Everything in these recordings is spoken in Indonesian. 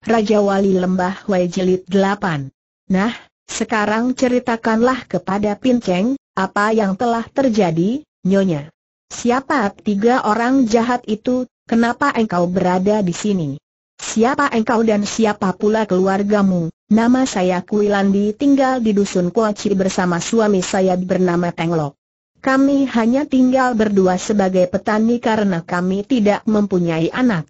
Raja Wali Lembah Wei Jilid 8. Nah, sekarang ceritakanlah kepada Pinceng, apa yang telah terjadi, Nyonya. Siapa tiga orang jahat itu, kenapa engkau berada di sini? Siapa engkau dan siapa pula keluargamu? Nama saya Kuilandi tinggal di dusun Kuaci bersama suami saya bernama Tenglok. Kami hanya tinggal berdua sebagai petani karena kami tidak mempunyai anak.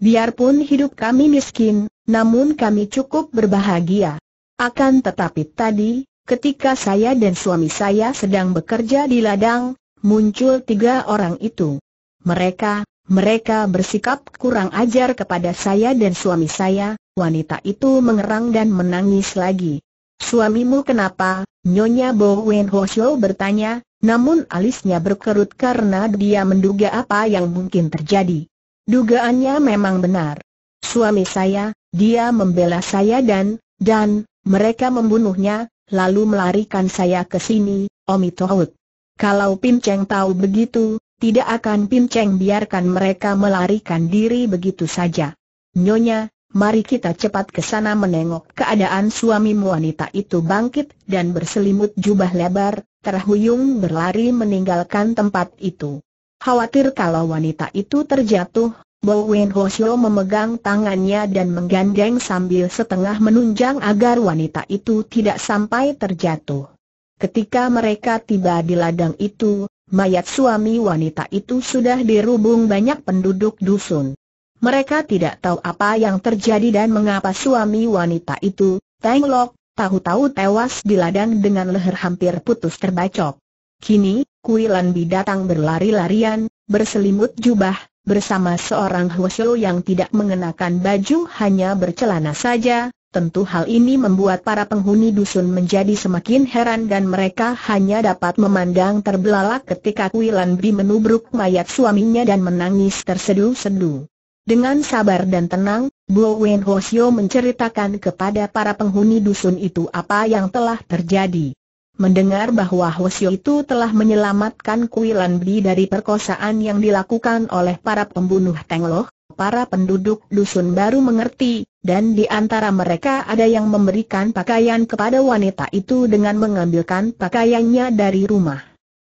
Biarpun hidup kami miskin, namun kami cukup berbahagia. Akan tetapi tadi, ketika saya dan suami saya sedang bekerja di ladang, muncul tiga orang itu. Mereka, mereka bersikap kurang ajar kepada saya dan suami saya, wanita itu mengerang dan menangis lagi. Suamimu kenapa? Nyonya Bo Wen Ho Xiu bertanya, namun alisnya berkerut karena dia menduga apa yang mungkin terjadi. Dugaannya memang benar. Suami saya, dia membela saya dan, dan, mereka membunuhnya, lalu melarikan saya ke sini, Omi Tohut. Kalau Pin Cheng tahu begitu, tidak akan Pin Cheng biarkan mereka melarikan diri begitu saja. Nyonya, mari kita cepat ke sana menengok keadaan suami wanita itu bangkit dan berselimut jubah lebar, terhuyung berlari meninggalkan tempat itu. Khawatir kalau wanita itu terjatuh, Bo Hoshio memegang tangannya dan menggandeng sambil setengah menunjang agar wanita itu tidak sampai terjatuh. Ketika mereka tiba di ladang itu, mayat suami wanita itu sudah dirubung banyak penduduk dusun. Mereka tidak tahu apa yang terjadi dan mengapa suami wanita itu, Tang Lok, tahu-tahu tewas di ladang dengan leher hampir putus terbacok. Kini, Kuilan Bi datang berlari-larian, berselimut jubah, bersama seorang Hwasyo yang tidak mengenakan baju hanya bercelana saja, tentu hal ini membuat para penghuni dusun menjadi semakin heran dan mereka hanya dapat memandang terbelalak ketika Kuilan Bi menubruk mayat suaminya dan menangis tersedu-sedu. Dengan sabar dan tenang, Bo Wen Hwasyo menceritakan kepada para penghuni dusun itu apa yang telah terjadi. Mendengar bahwa Hwasyo itu telah menyelamatkan Kuilan Bi dari perkosaan yang dilakukan oleh para pembunuh Tengloh, para penduduk dusun baru mengerti, dan di antara mereka ada yang memberikan pakaian kepada wanita itu dengan mengambilkan pakaiannya dari rumah.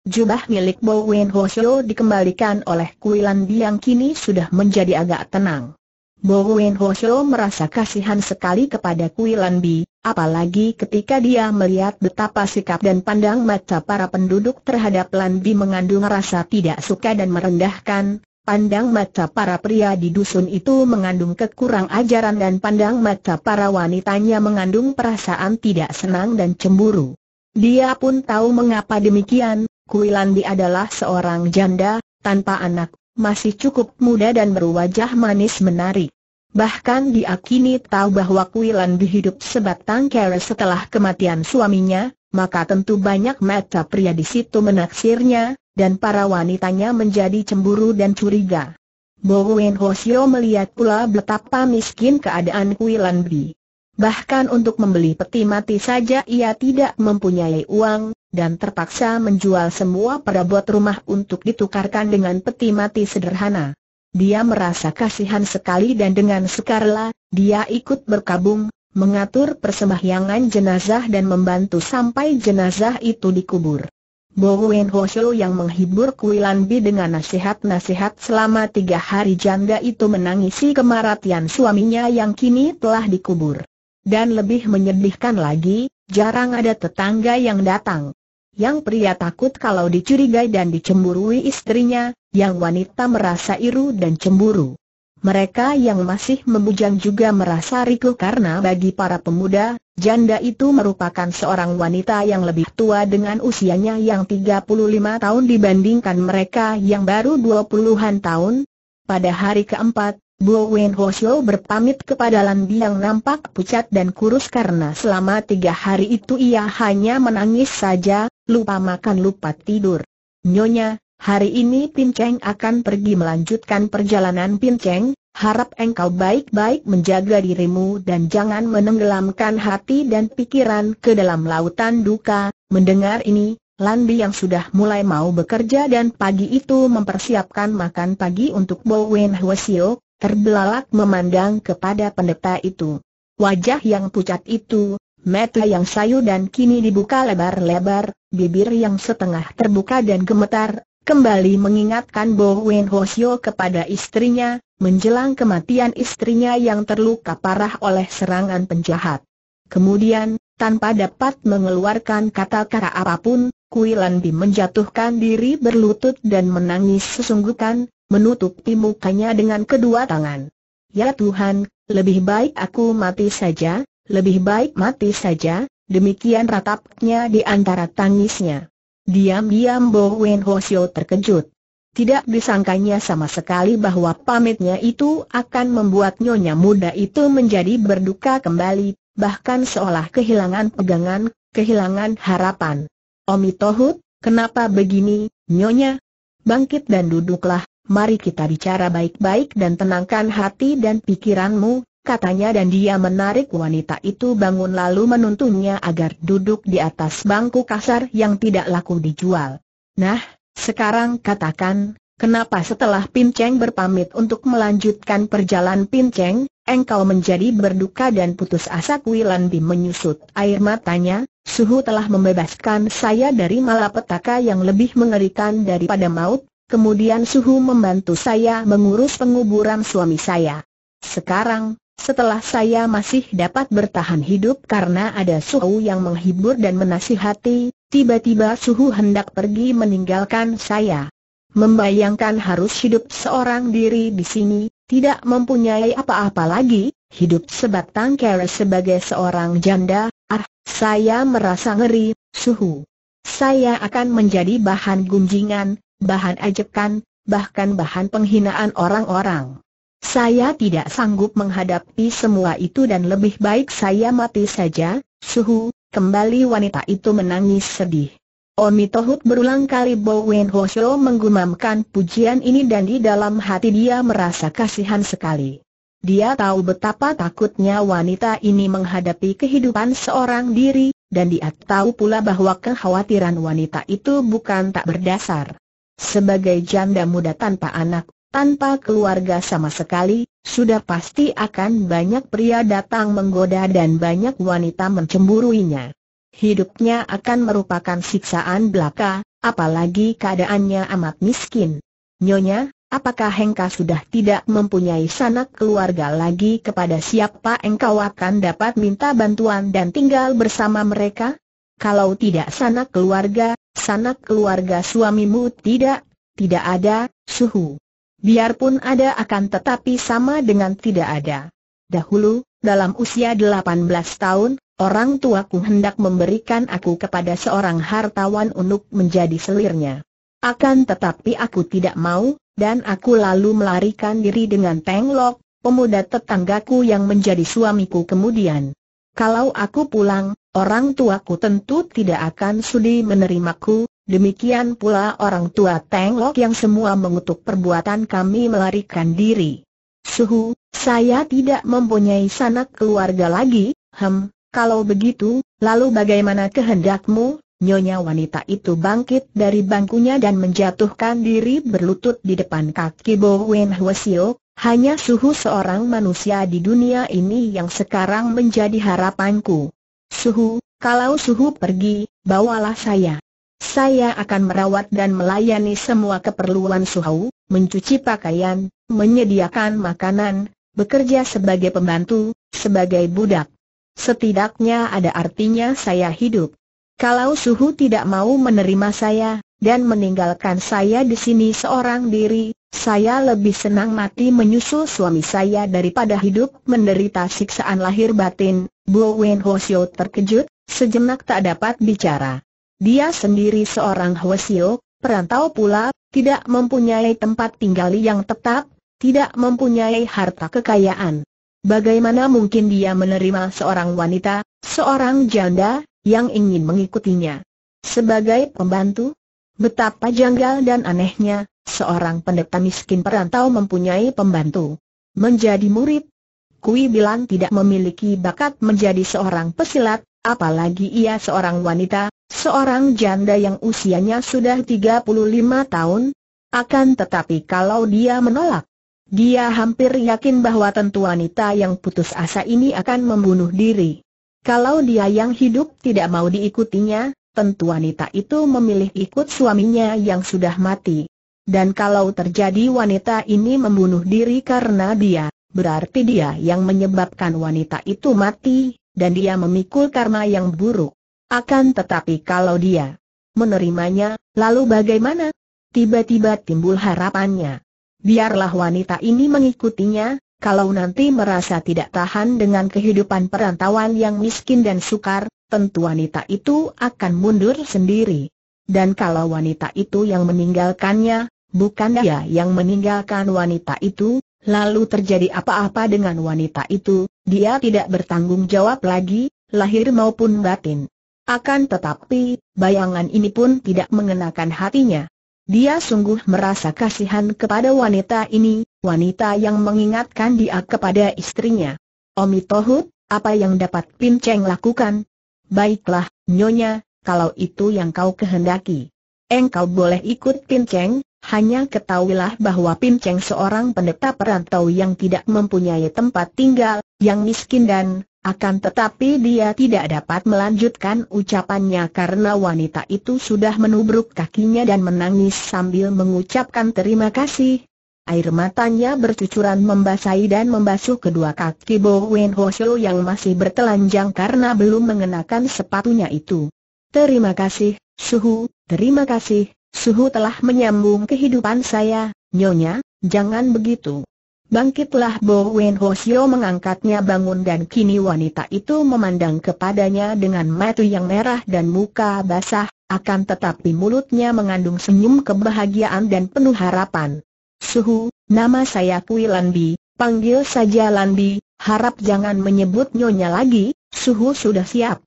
Jubah milik Bowen Hwasyo dikembalikan oleh Kuilan yang kini sudah menjadi agak tenang. Bowen Hwasyo merasa kasihan sekali kepada Kuilan Bi, Apalagi ketika dia melihat betapa sikap dan pandang mata para penduduk terhadap Bi mengandung rasa tidak suka dan merendahkan, Pandang mata para pria di dusun itu mengandung kekurang ajaran dan pandang mata para wanitanya mengandung perasaan tidak senang dan cemburu. Dia pun tahu mengapa demikian, Kui Bi adalah seorang janda, tanpa anak, masih cukup muda dan berwajah manis menarik. Bahkan diakini tahu bahwa Kui Lan dihidup sebatang kara setelah kematian suaminya, maka tentu banyak mata pria di situ menaksirnya, dan para wanitanya menjadi cemburu dan curiga. Bowen Hosio melihat pula betapa miskin keadaan Kui Bi. Bahkan untuk membeli peti mati saja ia tidak mempunyai uang, dan terpaksa menjual semua perabot rumah untuk ditukarkan dengan peti mati sederhana dia merasa kasihan sekali dan dengan sekarla, dia ikut berkabung, mengatur persembahyangan jenazah dan membantu sampai jenazah itu dikubur. Bo Wen yang menghibur Kui Bi dengan nasihat-nasihat selama tiga hari janda itu menangisi kematian suaminya yang kini telah dikubur. Dan lebih menyedihkan lagi, jarang ada tetangga yang datang. Yang pria takut kalau dicurigai dan dicemburui istrinya, yang wanita merasa iru dan cemburu. Mereka yang masih memujang juga merasa riku karena bagi para pemuda, janda itu merupakan seorang wanita yang lebih tua dengan usianya yang 35 tahun dibandingkan mereka yang baru 20-an tahun. Pada hari keempat, Bo Wen Ho Xiu berpamit kepada Lan yang nampak pucat dan kurus karena selama tiga hari itu ia hanya menangis saja, lupa makan lupa tidur. Nyonya, hari ini Pinceng akan pergi melanjutkan perjalanan Pinceng, harap engkau baik-baik menjaga dirimu dan jangan menenggelamkan hati dan pikiran ke dalam lautan duka. Mendengar ini, Landi yang sudah mulai mau bekerja dan pagi itu mempersiapkan makan pagi untuk Bowen Hwasio, terbelalak memandang kepada pendeta itu. Wajah yang pucat itu, Mata yang sayu dan kini dibuka lebar-lebar, bibir yang setengah terbuka dan gemetar, kembali mengingatkan Bo Wen Sio kepada istrinya, menjelang kematian istrinya yang terluka parah oleh serangan penjahat. Kemudian, tanpa dapat mengeluarkan kata-kata apapun, Kui Bi menjatuhkan diri berlutut dan menangis sesungguhkan, menutupi mukanya dengan kedua tangan. Ya Tuhan, lebih baik aku mati saja, lebih baik mati saja, demikian ratapnya di antara tangisnya. Diam-diam Bo Wen Sio terkejut. Tidak disangkanya sama sekali bahwa pamitnya itu akan membuat nyonya muda itu menjadi berduka kembali, bahkan seolah kehilangan pegangan, kehilangan harapan. Omi Tohut, kenapa begini, nyonya? Bangkit dan duduklah, mari kita bicara baik-baik dan tenangkan hati dan pikiranmu, katanya dan dia menarik wanita itu bangun lalu menuntunnya agar duduk di atas bangku kasar yang tidak laku dijual. Nah, sekarang katakan, kenapa setelah Pinceng berpamit untuk melanjutkan perjalanan Pinceng, engkau menjadi berduka dan putus asa Kuilan Bi menyusut air matanya, suhu telah membebaskan saya dari malapetaka yang lebih mengerikan daripada maut, kemudian suhu membantu saya mengurus penguburan suami saya. Sekarang, setelah saya masih dapat bertahan hidup karena ada Suhu yang menghibur dan menasihati, tiba-tiba Suhu hendak pergi meninggalkan saya. Membayangkan harus hidup seorang diri di sini, tidak mempunyai apa-apa lagi, hidup sebatang kara sebagai seorang janda, ah, saya merasa ngeri, Suhu. Saya akan menjadi bahan gunjingan, bahan ajekan, bahkan bahan penghinaan orang-orang. Saya tidak sanggup menghadapi semua itu dan lebih baik saya mati saja, suhu, kembali wanita itu menangis sedih. Omi Tohut berulang kali Bowen Shou menggumamkan pujian ini dan di dalam hati dia merasa kasihan sekali. Dia tahu betapa takutnya wanita ini menghadapi kehidupan seorang diri, dan dia tahu pula bahwa kekhawatiran wanita itu bukan tak berdasar. Sebagai janda muda tanpa anak tanpa keluarga sama sekali, sudah pasti akan banyak pria datang menggoda dan banyak wanita mencemburuinya. Hidupnya akan merupakan siksaan belaka, apalagi keadaannya amat miskin. Nyonya, apakah Hengka sudah tidak mempunyai sanak keluarga lagi kepada siapa engkau akan dapat minta bantuan dan tinggal bersama mereka? Kalau tidak sanak keluarga, sanak keluarga suamimu tidak, tidak ada, suhu. Biarpun ada akan tetapi sama dengan tidak ada. Dahulu, dalam usia 18 tahun, orang tuaku hendak memberikan aku kepada seorang hartawan untuk menjadi selirnya. Akan tetapi aku tidak mau, dan aku lalu melarikan diri dengan Penglok, pemuda tetanggaku yang menjadi suamiku kemudian. Kalau aku pulang, orang tuaku tentu tidak akan sudi menerimaku, Demikian pula orang tua Teng yang semua mengutuk perbuatan kami melarikan diri. Suhu, saya tidak mempunyai sanak keluarga lagi, hem, kalau begitu, lalu bagaimana kehendakmu? Nyonya wanita itu bangkit dari bangkunya dan menjatuhkan diri berlutut di depan kaki Bo Wen Hwasio, hanya suhu seorang manusia di dunia ini yang sekarang menjadi harapanku. Suhu, kalau suhu pergi, bawalah saya. Saya akan merawat dan melayani semua keperluan suhu, mencuci pakaian, menyediakan makanan, bekerja sebagai pembantu, sebagai budak. Setidaknya ada artinya saya hidup. Kalau Suhu tidak mau menerima saya, dan meninggalkan saya di sini seorang diri, saya lebih senang mati menyusul suami saya daripada hidup menderita siksaan lahir batin. Bu Wen Hoshio terkejut, sejenak tak dapat bicara. Dia sendiri seorang Hwasio, perantau pula, tidak mempunyai tempat tinggal yang tetap, tidak mempunyai harta kekayaan. Bagaimana mungkin dia menerima seorang wanita, seorang janda, yang ingin mengikutinya? Sebagai pembantu? Betapa janggal dan anehnya, seorang pendeta miskin perantau mempunyai pembantu. Menjadi murid? Kui Bilan tidak memiliki bakat menjadi seorang pesilat, Apalagi ia seorang wanita, seorang janda yang usianya sudah 35 tahun. Akan tetapi kalau dia menolak, dia hampir yakin bahwa tentu wanita yang putus asa ini akan membunuh diri. Kalau dia yang hidup tidak mau diikutinya, tentu wanita itu memilih ikut suaminya yang sudah mati. Dan kalau terjadi wanita ini membunuh diri karena dia, berarti dia yang menyebabkan wanita itu mati, dan dia memikul karma yang buruk. Akan tetapi kalau dia menerimanya, lalu bagaimana? Tiba-tiba timbul harapannya. Biarlah wanita ini mengikutinya, kalau nanti merasa tidak tahan dengan kehidupan perantauan yang miskin dan sukar, tentu wanita itu akan mundur sendiri. Dan kalau wanita itu yang meninggalkannya, bukan dia yang meninggalkan wanita itu, Lalu terjadi apa-apa dengan wanita itu, dia tidak bertanggung jawab lagi, lahir maupun batin. Akan tetapi, bayangan ini pun tidak mengenakan hatinya. Dia sungguh merasa kasihan kepada wanita ini, wanita yang mengingatkan dia kepada istrinya. Omi Tohut, apa yang dapat Pinceng lakukan? Baiklah, Nyonya, kalau itu yang kau kehendaki. Engkau boleh ikut Pinceng, hanya ketahuilah bahwa Pin Cheng seorang pendeta perantau yang tidak mempunyai tempat tinggal, yang miskin dan, akan tetapi dia tidak dapat melanjutkan ucapannya karena wanita itu sudah menubruk kakinya dan menangis sambil mengucapkan terima kasih. Air matanya bercucuran membasahi dan membasuh kedua kaki Bo Wen Ho Shou yang masih bertelanjang karena belum mengenakan sepatunya itu. Terima kasih, Suhu, terima kasih, Suhu telah menyambung kehidupan saya, Nyonya, jangan begitu. Bangkitlah Bo Wen Hosio mengangkatnya bangun dan kini wanita itu memandang kepadanya dengan mata yang merah dan muka basah, akan tetapi mulutnya mengandung senyum kebahagiaan dan penuh harapan. Suhu, nama saya Kui Lanbi, panggil saja Lanbi, harap jangan menyebut Nyonya lagi, Suhu sudah siap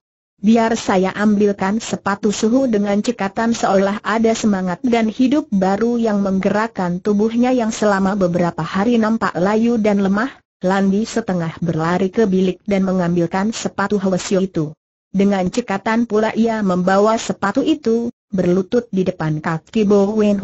biar saya ambilkan sepatu suhu dengan cekatan seolah ada semangat dan hidup baru yang menggerakkan tubuhnya yang selama beberapa hari nampak layu dan lemah, Landi setengah berlari ke bilik dan mengambilkan sepatu Hwasyo itu. Dengan cekatan pula ia membawa sepatu itu, berlutut di depan kaki Bo Wen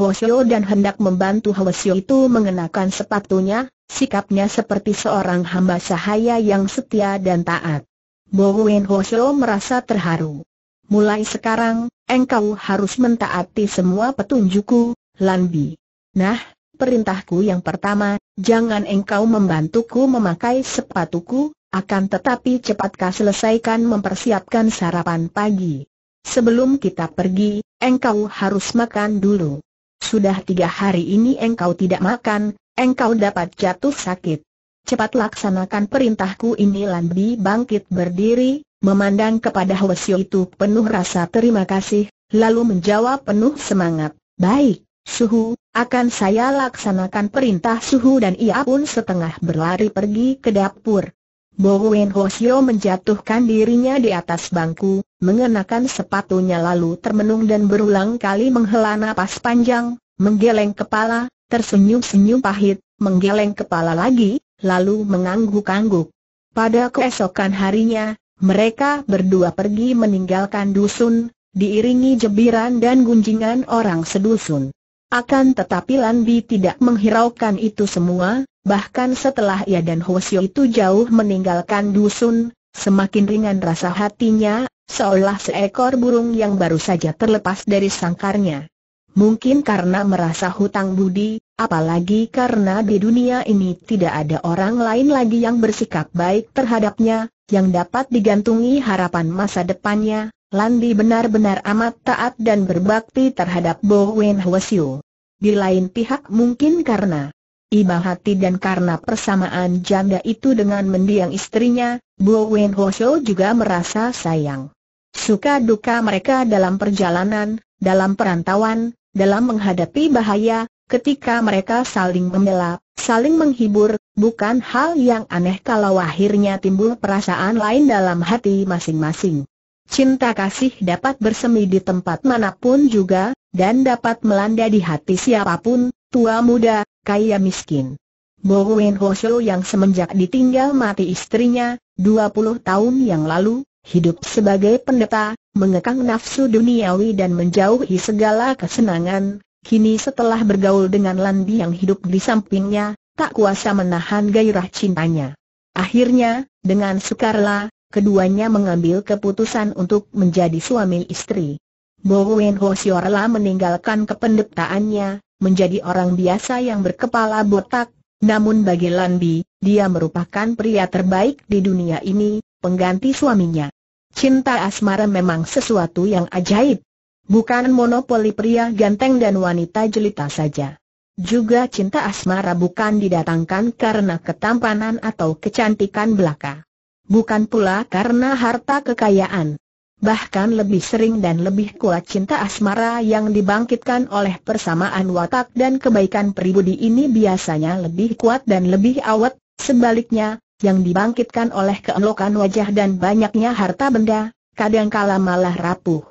dan hendak membantu Hwasyo itu mengenakan sepatunya, sikapnya seperti seorang hamba sahaya yang setia dan taat. Bo Wen Hosho merasa terharu. Mulai sekarang, engkau harus mentaati semua petunjukku, Lanbi. Nah, perintahku yang pertama, jangan engkau membantuku memakai sepatuku, akan tetapi cepatkah selesaikan mempersiapkan sarapan pagi. Sebelum kita pergi, engkau harus makan dulu. Sudah tiga hari ini engkau tidak makan, engkau dapat jatuh sakit cepat laksanakan perintahku ini Lanbi bangkit berdiri, memandang kepada Hwasyo itu penuh rasa terima kasih, lalu menjawab penuh semangat, baik, Suhu, akan saya laksanakan perintah Suhu dan ia pun setengah berlari pergi ke dapur. Bowen Hwasyo menjatuhkan dirinya di atas bangku, mengenakan sepatunya lalu termenung dan berulang kali menghela napas panjang, menggeleng kepala, tersenyum-senyum pahit, menggeleng kepala lagi, lalu mengangguk-angguk. Pada keesokan harinya, mereka berdua pergi meninggalkan dusun, diiringi jebiran dan gunjingan orang sedusun. Akan tetapi Lan Bi tidak menghiraukan itu semua, bahkan setelah ia dan Hosio itu jauh meninggalkan dusun, semakin ringan rasa hatinya, seolah seekor burung yang baru saja terlepas dari sangkarnya. Mungkin karena merasa hutang budi, apalagi karena di dunia ini tidak ada orang lain lagi yang bersikap baik terhadapnya, yang dapat digantungi harapan masa depannya, Landi benar-benar amat taat dan berbakti terhadap Bowen Hwasyu. Di lain pihak mungkin karena iba hati dan karena persamaan janda itu dengan mendiang istrinya, Bo Wen Hwasyu juga merasa sayang. Suka duka mereka dalam perjalanan, dalam perantauan, dalam menghadapi bahaya, ketika mereka saling membela, saling menghibur, bukan hal yang aneh kalau akhirnya timbul perasaan lain dalam hati masing-masing. Cinta kasih dapat bersemi di tempat manapun juga, dan dapat melanda di hati siapapun, tua muda, kaya miskin. Bo Wen yang semenjak ditinggal mati istrinya, 20 tahun yang lalu, hidup sebagai pendeta, mengekang nafsu duniawi dan menjauhi segala kesenangan, kini setelah bergaul dengan Landi yang hidup di sampingnya, tak kuasa menahan gairah cintanya. Akhirnya, dengan sukarela, keduanya mengambil keputusan untuk menjadi suami istri. Bowen Siorla meninggalkan kependetaannya, menjadi orang biasa yang berkepala botak, namun bagi Landi, dia merupakan pria terbaik di dunia ini, pengganti suaminya. Cinta asmara memang sesuatu yang ajaib. Bukan monopoli pria ganteng dan wanita jelita saja. Juga cinta asmara bukan didatangkan karena ketampanan atau kecantikan belaka. Bukan pula karena harta kekayaan. Bahkan lebih sering dan lebih kuat cinta asmara yang dibangkitkan oleh persamaan watak dan kebaikan pribadi ini biasanya lebih kuat dan lebih awet, sebaliknya, yang dibangkitkan oleh keelokan wajah dan banyaknya harta benda, kadangkala malah rapuh.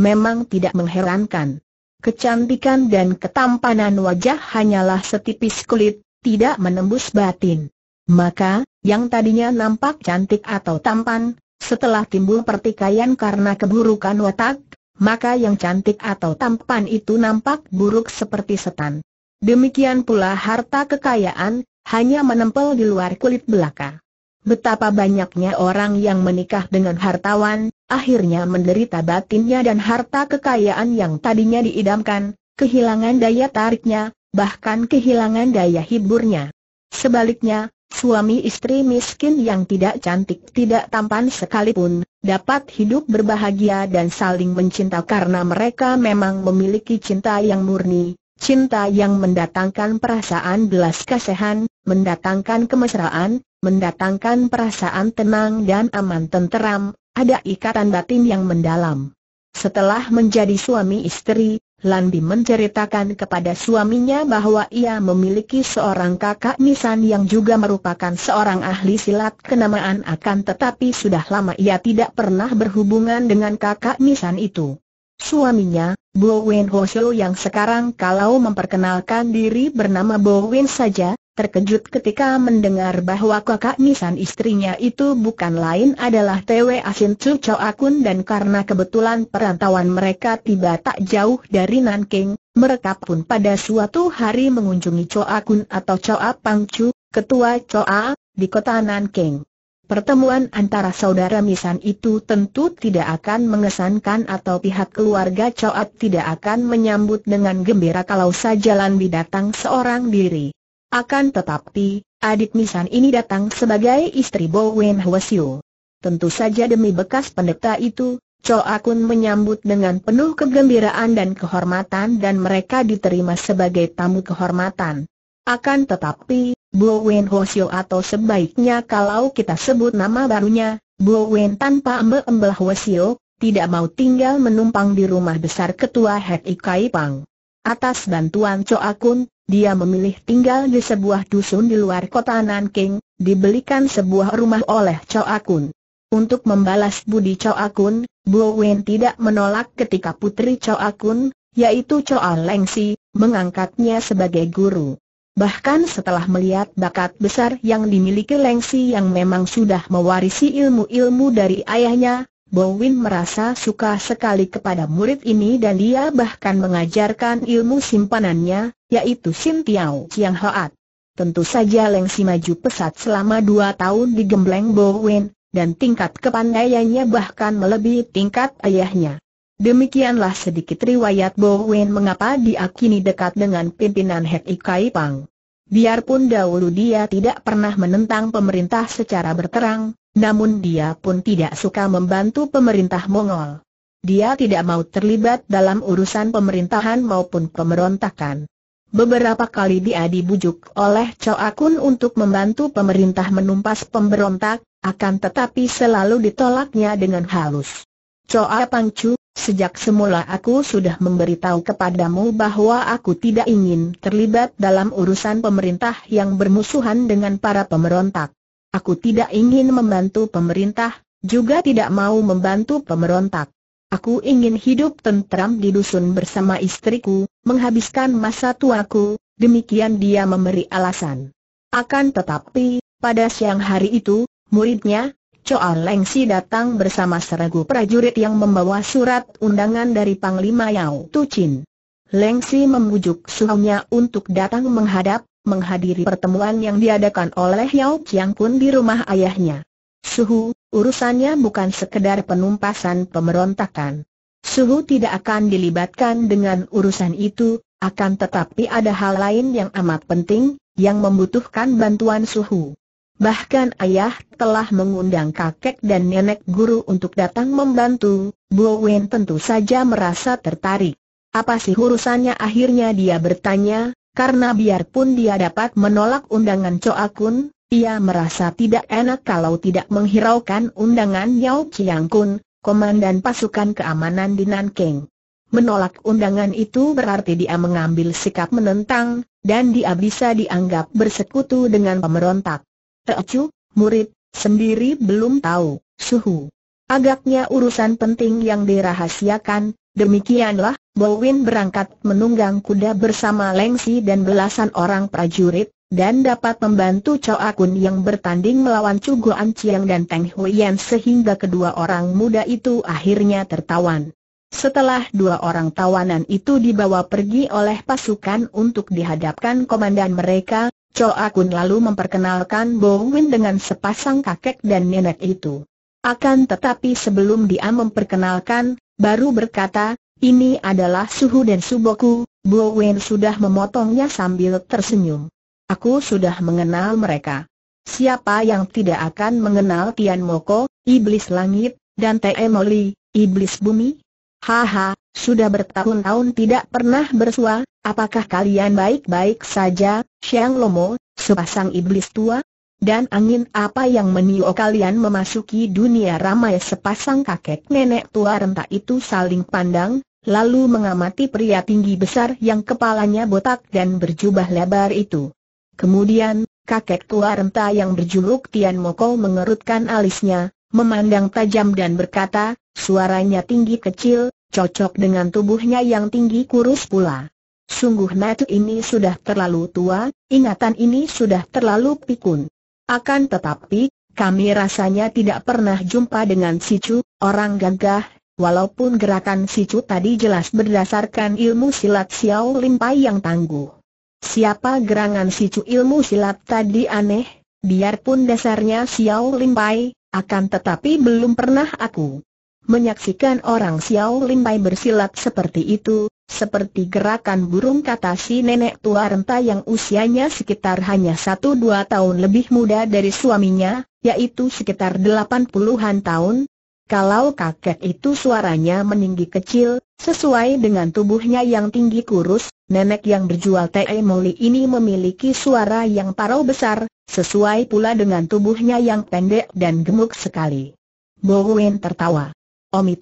Memang tidak mengherankan. Kecantikan dan ketampanan wajah hanyalah setipis kulit, tidak menembus batin. Maka, yang tadinya nampak cantik atau tampan, setelah timbul pertikaian karena keburukan watak, maka yang cantik atau tampan itu nampak buruk seperti setan. Demikian pula harta kekayaan, hanya menempel di luar kulit belaka. Betapa banyaknya orang yang menikah dengan hartawan, akhirnya menderita batinnya dan harta kekayaan yang tadinya diidamkan, kehilangan daya tariknya, bahkan kehilangan daya hiburnya. Sebaliknya, suami istri miskin yang tidak cantik tidak tampan sekalipun, dapat hidup berbahagia dan saling mencinta karena mereka memang memiliki cinta yang murni, cinta yang mendatangkan perasaan belas kasihan, mendatangkan kemesraan, mendatangkan perasaan tenang dan aman tenteram, ada ikatan batin yang mendalam. Setelah menjadi suami istri, Landi menceritakan kepada suaminya bahwa ia memiliki seorang kakak nisan yang juga merupakan seorang ahli silat kenamaan akan tetapi sudah lama ia tidak pernah berhubungan dengan kakak nisan itu. Suaminya, Bowen Wen Ho yang sekarang kalau memperkenalkan diri bernama Bowen saja, terkejut ketika mendengar bahwa kakak nisan istrinya itu bukan lain adalah TW Asin Chu Chow Akun dan karena kebetulan perantauan mereka tiba tak jauh dari Nanking, mereka pun pada suatu hari mengunjungi Chow Akun atau Chow Apang Chu, ketua Chow A, di kota Nanking. Pertemuan antara saudara Misan itu tentu tidak akan mengesankan atau pihak keluarga Coat tidak akan menyambut dengan gembira kalau sajalan Lan seorang diri. Akan tetapi, adik Misan ini datang sebagai istri Bowen Hwasyo. Tentu saja demi bekas pendeta itu, Choa Kun menyambut dengan penuh kegembiraan dan kehormatan dan mereka diterima sebagai tamu kehormatan. Akan tetapi, Bowen Hwasyo atau sebaiknya kalau kita sebut nama barunya, Bowen tanpa embel-embel Hwasyo, tidak mau tinggal menumpang di rumah besar ketua Het Ikai Pang. Atas bantuan Choa Kun, dia memilih tinggal di sebuah dusun di luar kota Nanking, dibelikan sebuah rumah oleh Chow Akun. Untuk membalas budi Chow Akun, Bo Wen tidak menolak ketika putri Chow Akun, yaitu Chow Leng Lengsi, mengangkatnya sebagai guru. Bahkan setelah melihat bakat besar yang dimiliki Lengsi yang memang sudah mewarisi ilmu-ilmu dari ayahnya, Bowin merasa suka sekali kepada murid ini dan dia bahkan mengajarkan ilmu simpanannya, yaitu Sim Tiao Chiang Hoat. Tentu saja Leng Si maju pesat selama dua tahun di Gembleng Bowin, dan tingkat kepandaiannya bahkan melebihi tingkat ayahnya. Demikianlah sedikit riwayat Bowen mengapa diakini dekat dengan pimpinan Hek Ikai Pang. Biarpun dahulu dia tidak pernah menentang pemerintah secara berterang, namun dia pun tidak suka membantu pemerintah Mongol. Dia tidak mau terlibat dalam urusan pemerintahan maupun pemberontakan. Beberapa kali dia dibujuk oleh Choa Akun untuk membantu pemerintah menumpas pemberontak, akan tetapi selalu ditolaknya dengan halus. Choa Pangcu, sejak semula aku sudah memberitahu kepadamu bahwa aku tidak ingin terlibat dalam urusan pemerintah yang bermusuhan dengan para pemberontak. Aku tidak ingin membantu pemerintah, juga tidak mau membantu pemberontak. Aku ingin hidup tentram di dusun bersama istriku, menghabiskan masa tuaku, demikian dia memberi alasan. Akan tetapi, pada siang hari itu, muridnya, Choa Lengsi datang bersama seragu prajurit yang membawa surat undangan dari Panglima Yao Tucin. Lengsi membujuk suhunya untuk datang menghadap, menghadiri pertemuan yang diadakan oleh Yao Qiang Kun di rumah ayahnya. Suhu, urusannya bukan sekedar penumpasan pemberontakan. Suhu tidak akan dilibatkan dengan urusan itu, akan tetapi ada hal lain yang amat penting, yang membutuhkan bantuan Suhu. Bahkan ayah telah mengundang kakek dan nenek guru untuk datang membantu, Bu Wen tentu saja merasa tertarik. Apa sih urusannya akhirnya dia bertanya, karena biarpun dia dapat menolak undangan Choa Kun, ia merasa tidak enak kalau tidak menghiraukan undangan Yao Chiang Kun, komandan pasukan keamanan di Nanking. Menolak undangan itu berarti dia mengambil sikap menentang, dan dia bisa dianggap bersekutu dengan pemberontak. Teocu, murid, sendiri belum tahu, suhu. Agaknya urusan penting yang dirahasiakan, Demikianlah, Bowen berangkat menunggang kuda bersama Lengsi dan belasan orang prajurit, dan dapat membantu Chow Akun yang bertanding melawan Chu Goan Chiang dan Teng Huiyan sehingga kedua orang muda itu akhirnya tertawan. Setelah dua orang tawanan itu dibawa pergi oleh pasukan untuk dihadapkan komandan mereka, Choa Akun lalu memperkenalkan Bowen dengan sepasang kakek dan nenek itu. Akan tetapi sebelum dia memperkenalkan, baru berkata, ini adalah suhu dan suboku, Bo Wen sudah memotongnya sambil tersenyum. Aku sudah mengenal mereka. Siapa yang tidak akan mengenal Tian Moko, Iblis Langit, dan Te Moli, Iblis Bumi? Haha, sudah bertahun-tahun tidak pernah bersuah. apakah kalian baik-baik saja, Xiang Lomo, sepasang iblis tua? dan angin apa yang meniup kalian memasuki dunia ramai sepasang kakek nenek tua renta itu saling pandang, lalu mengamati pria tinggi besar yang kepalanya botak dan berjubah lebar itu. Kemudian, kakek tua renta yang berjuluk Tian Moko mengerutkan alisnya, memandang tajam dan berkata, suaranya tinggi kecil, cocok dengan tubuhnya yang tinggi kurus pula. Sungguh Natu ini sudah terlalu tua, ingatan ini sudah terlalu pikun. Akan tetapi, kami rasanya tidak pernah jumpa dengan si Chu, orang gagah, walaupun gerakan si Chu tadi jelas berdasarkan ilmu silat Xiao Limpai yang tangguh. Siapa gerangan si Chu ilmu silat tadi aneh, biarpun dasarnya Xiao Limpai, akan tetapi belum pernah aku menyaksikan orang Xiao Limpai bersilat seperti itu, seperti gerakan burung kata si nenek tua renta yang usianya sekitar hanya satu dua tahun lebih muda dari suaminya, yaitu sekitar delapan puluhan tahun. Kalau kakek itu suaranya meninggi kecil, sesuai dengan tubuhnya yang tinggi kurus, nenek yang berjual teh emoli ini memiliki suara yang parau besar, sesuai pula dengan tubuhnya yang pendek dan gemuk sekali. Bowen tertawa. Omi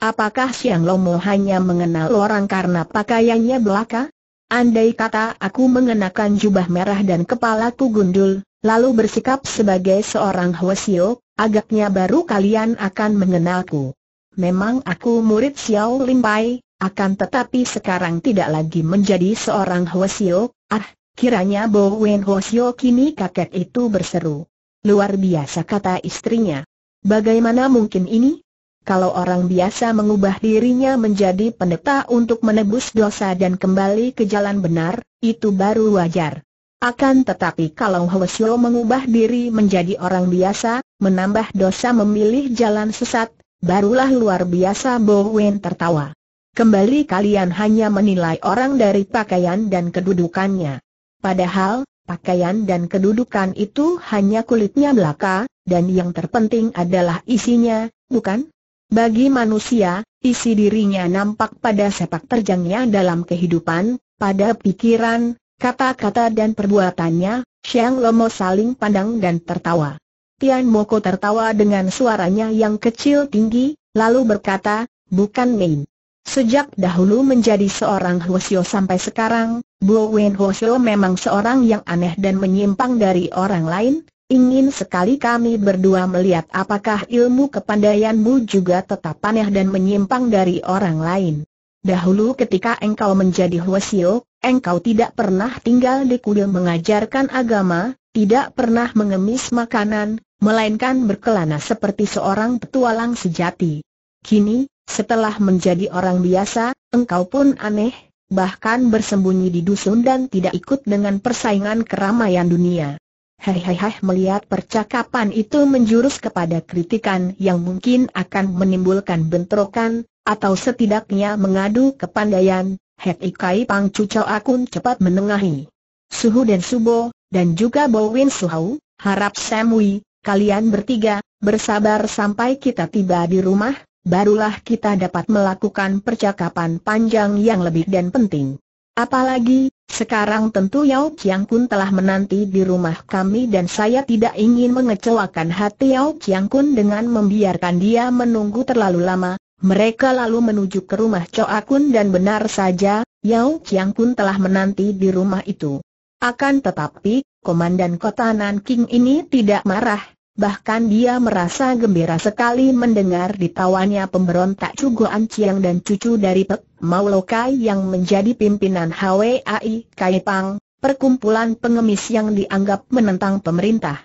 Apakah Siang Lomo hanya mengenal orang karena pakaiannya belaka? Andai kata aku mengenakan jubah merah dan kepalaku gundul, lalu bersikap sebagai seorang Hwasio, agaknya baru kalian akan mengenalku. Memang aku murid Xiao Limpai, akan tetapi sekarang tidak lagi menjadi seorang Hwasio, ah, kiranya Bo Wen Hwasio kini kakek itu berseru. Luar biasa kata istrinya. Bagaimana mungkin ini? Kalau orang biasa mengubah dirinya menjadi pendeta untuk menebus dosa dan kembali ke jalan benar, itu baru wajar. Akan tetapi kalau Hwasyo mengubah diri menjadi orang biasa, menambah dosa memilih jalan sesat, barulah luar biasa Bowen tertawa. Kembali kalian hanya menilai orang dari pakaian dan kedudukannya. Padahal, pakaian dan kedudukan itu hanya kulitnya belaka, dan yang terpenting adalah isinya, bukan? Bagi manusia, isi dirinya nampak pada sepak terjangnya dalam kehidupan, pada pikiran, kata-kata dan perbuatannya, Xiang Lomo saling pandang dan tertawa. Tian Moko tertawa dengan suaranya yang kecil tinggi, lalu berkata, bukan main. Sejak dahulu menjadi seorang Hwasyo sampai sekarang, Bu Wen Hwasyo memang seorang yang aneh dan menyimpang dari orang lain, Ingin sekali kami berdua melihat apakah ilmu kepandaianmu juga tetap aneh dan menyimpang dari orang lain. Dahulu ketika engkau menjadi Huasio, engkau tidak pernah tinggal di kuil mengajarkan agama, tidak pernah mengemis makanan, melainkan berkelana seperti seorang petualang sejati. Kini, setelah menjadi orang biasa, engkau pun aneh, bahkan bersembunyi di dusun dan tidak ikut dengan persaingan keramaian dunia. Hehehe melihat percakapan itu menjurus kepada kritikan yang mungkin akan menimbulkan bentrokan, atau setidaknya mengadu kepandaian, Hek Ikai Pang Cucau Akun cepat menengahi. Suhu dan Subo, dan juga Bowin Suhau, harap Samui, kalian bertiga, bersabar sampai kita tiba di rumah, barulah kita dapat melakukan percakapan panjang yang lebih dan penting. Apalagi, sekarang tentu Yao Qiang Kun telah menanti di rumah kami dan saya tidak ingin mengecewakan hati Yao Qiang Kun dengan membiarkan dia menunggu terlalu lama. Mereka lalu menuju ke rumah Choa Kun dan benar saja, Yao Qiang Kun telah menanti di rumah itu. Akan tetapi, Komandan Kota Nanking ini tidak marah, Bahkan dia merasa gembira sekali mendengar ditawannya pemberontak Cugo Anciang dan cucu dari Pek Maulokai yang menjadi pimpinan HWAI Kaipang, perkumpulan pengemis yang dianggap menentang pemerintah.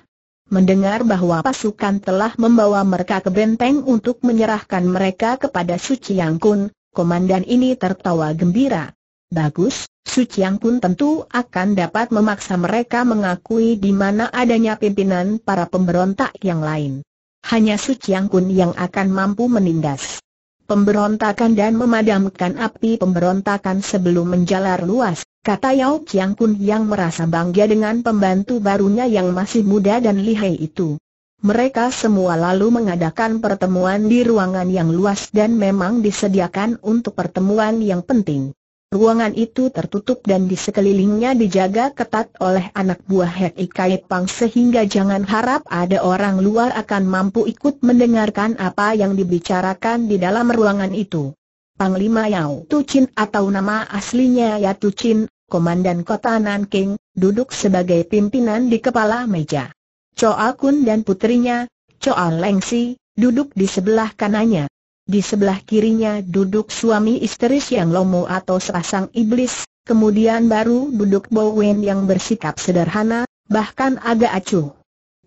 Mendengar bahwa pasukan telah membawa mereka ke benteng untuk menyerahkan mereka kepada Suci Yang Kun, komandan ini tertawa gembira. Bagus, Su Chiang pun tentu akan dapat memaksa mereka mengakui di mana adanya pimpinan para pemberontak yang lain. Hanya Su Chiang Kun yang akan mampu menindas pemberontakan dan memadamkan api pemberontakan sebelum menjalar luas, kata Yao Chiang Kun yang merasa bangga dengan pembantu barunya yang masih muda dan lihai itu. Mereka semua lalu mengadakan pertemuan di ruangan yang luas dan memang disediakan untuk pertemuan yang penting. Ruangan itu tertutup dan di sekelilingnya dijaga ketat oleh anak buah Hek Ikai Pang sehingga jangan harap ada orang luar akan mampu ikut mendengarkan apa yang dibicarakan di dalam ruangan itu. Panglima Yao Tuchin atau nama aslinya Ya Tuchin, Komandan Kota Nanking, duduk sebagai pimpinan di kepala meja. Choa Kun dan putrinya, Choa Lengsi, duduk di sebelah kanannya. Di sebelah kirinya duduk suami istri Siang Lomo atau sepasang iblis, kemudian baru duduk Bowen yang bersikap sederhana, bahkan agak acuh.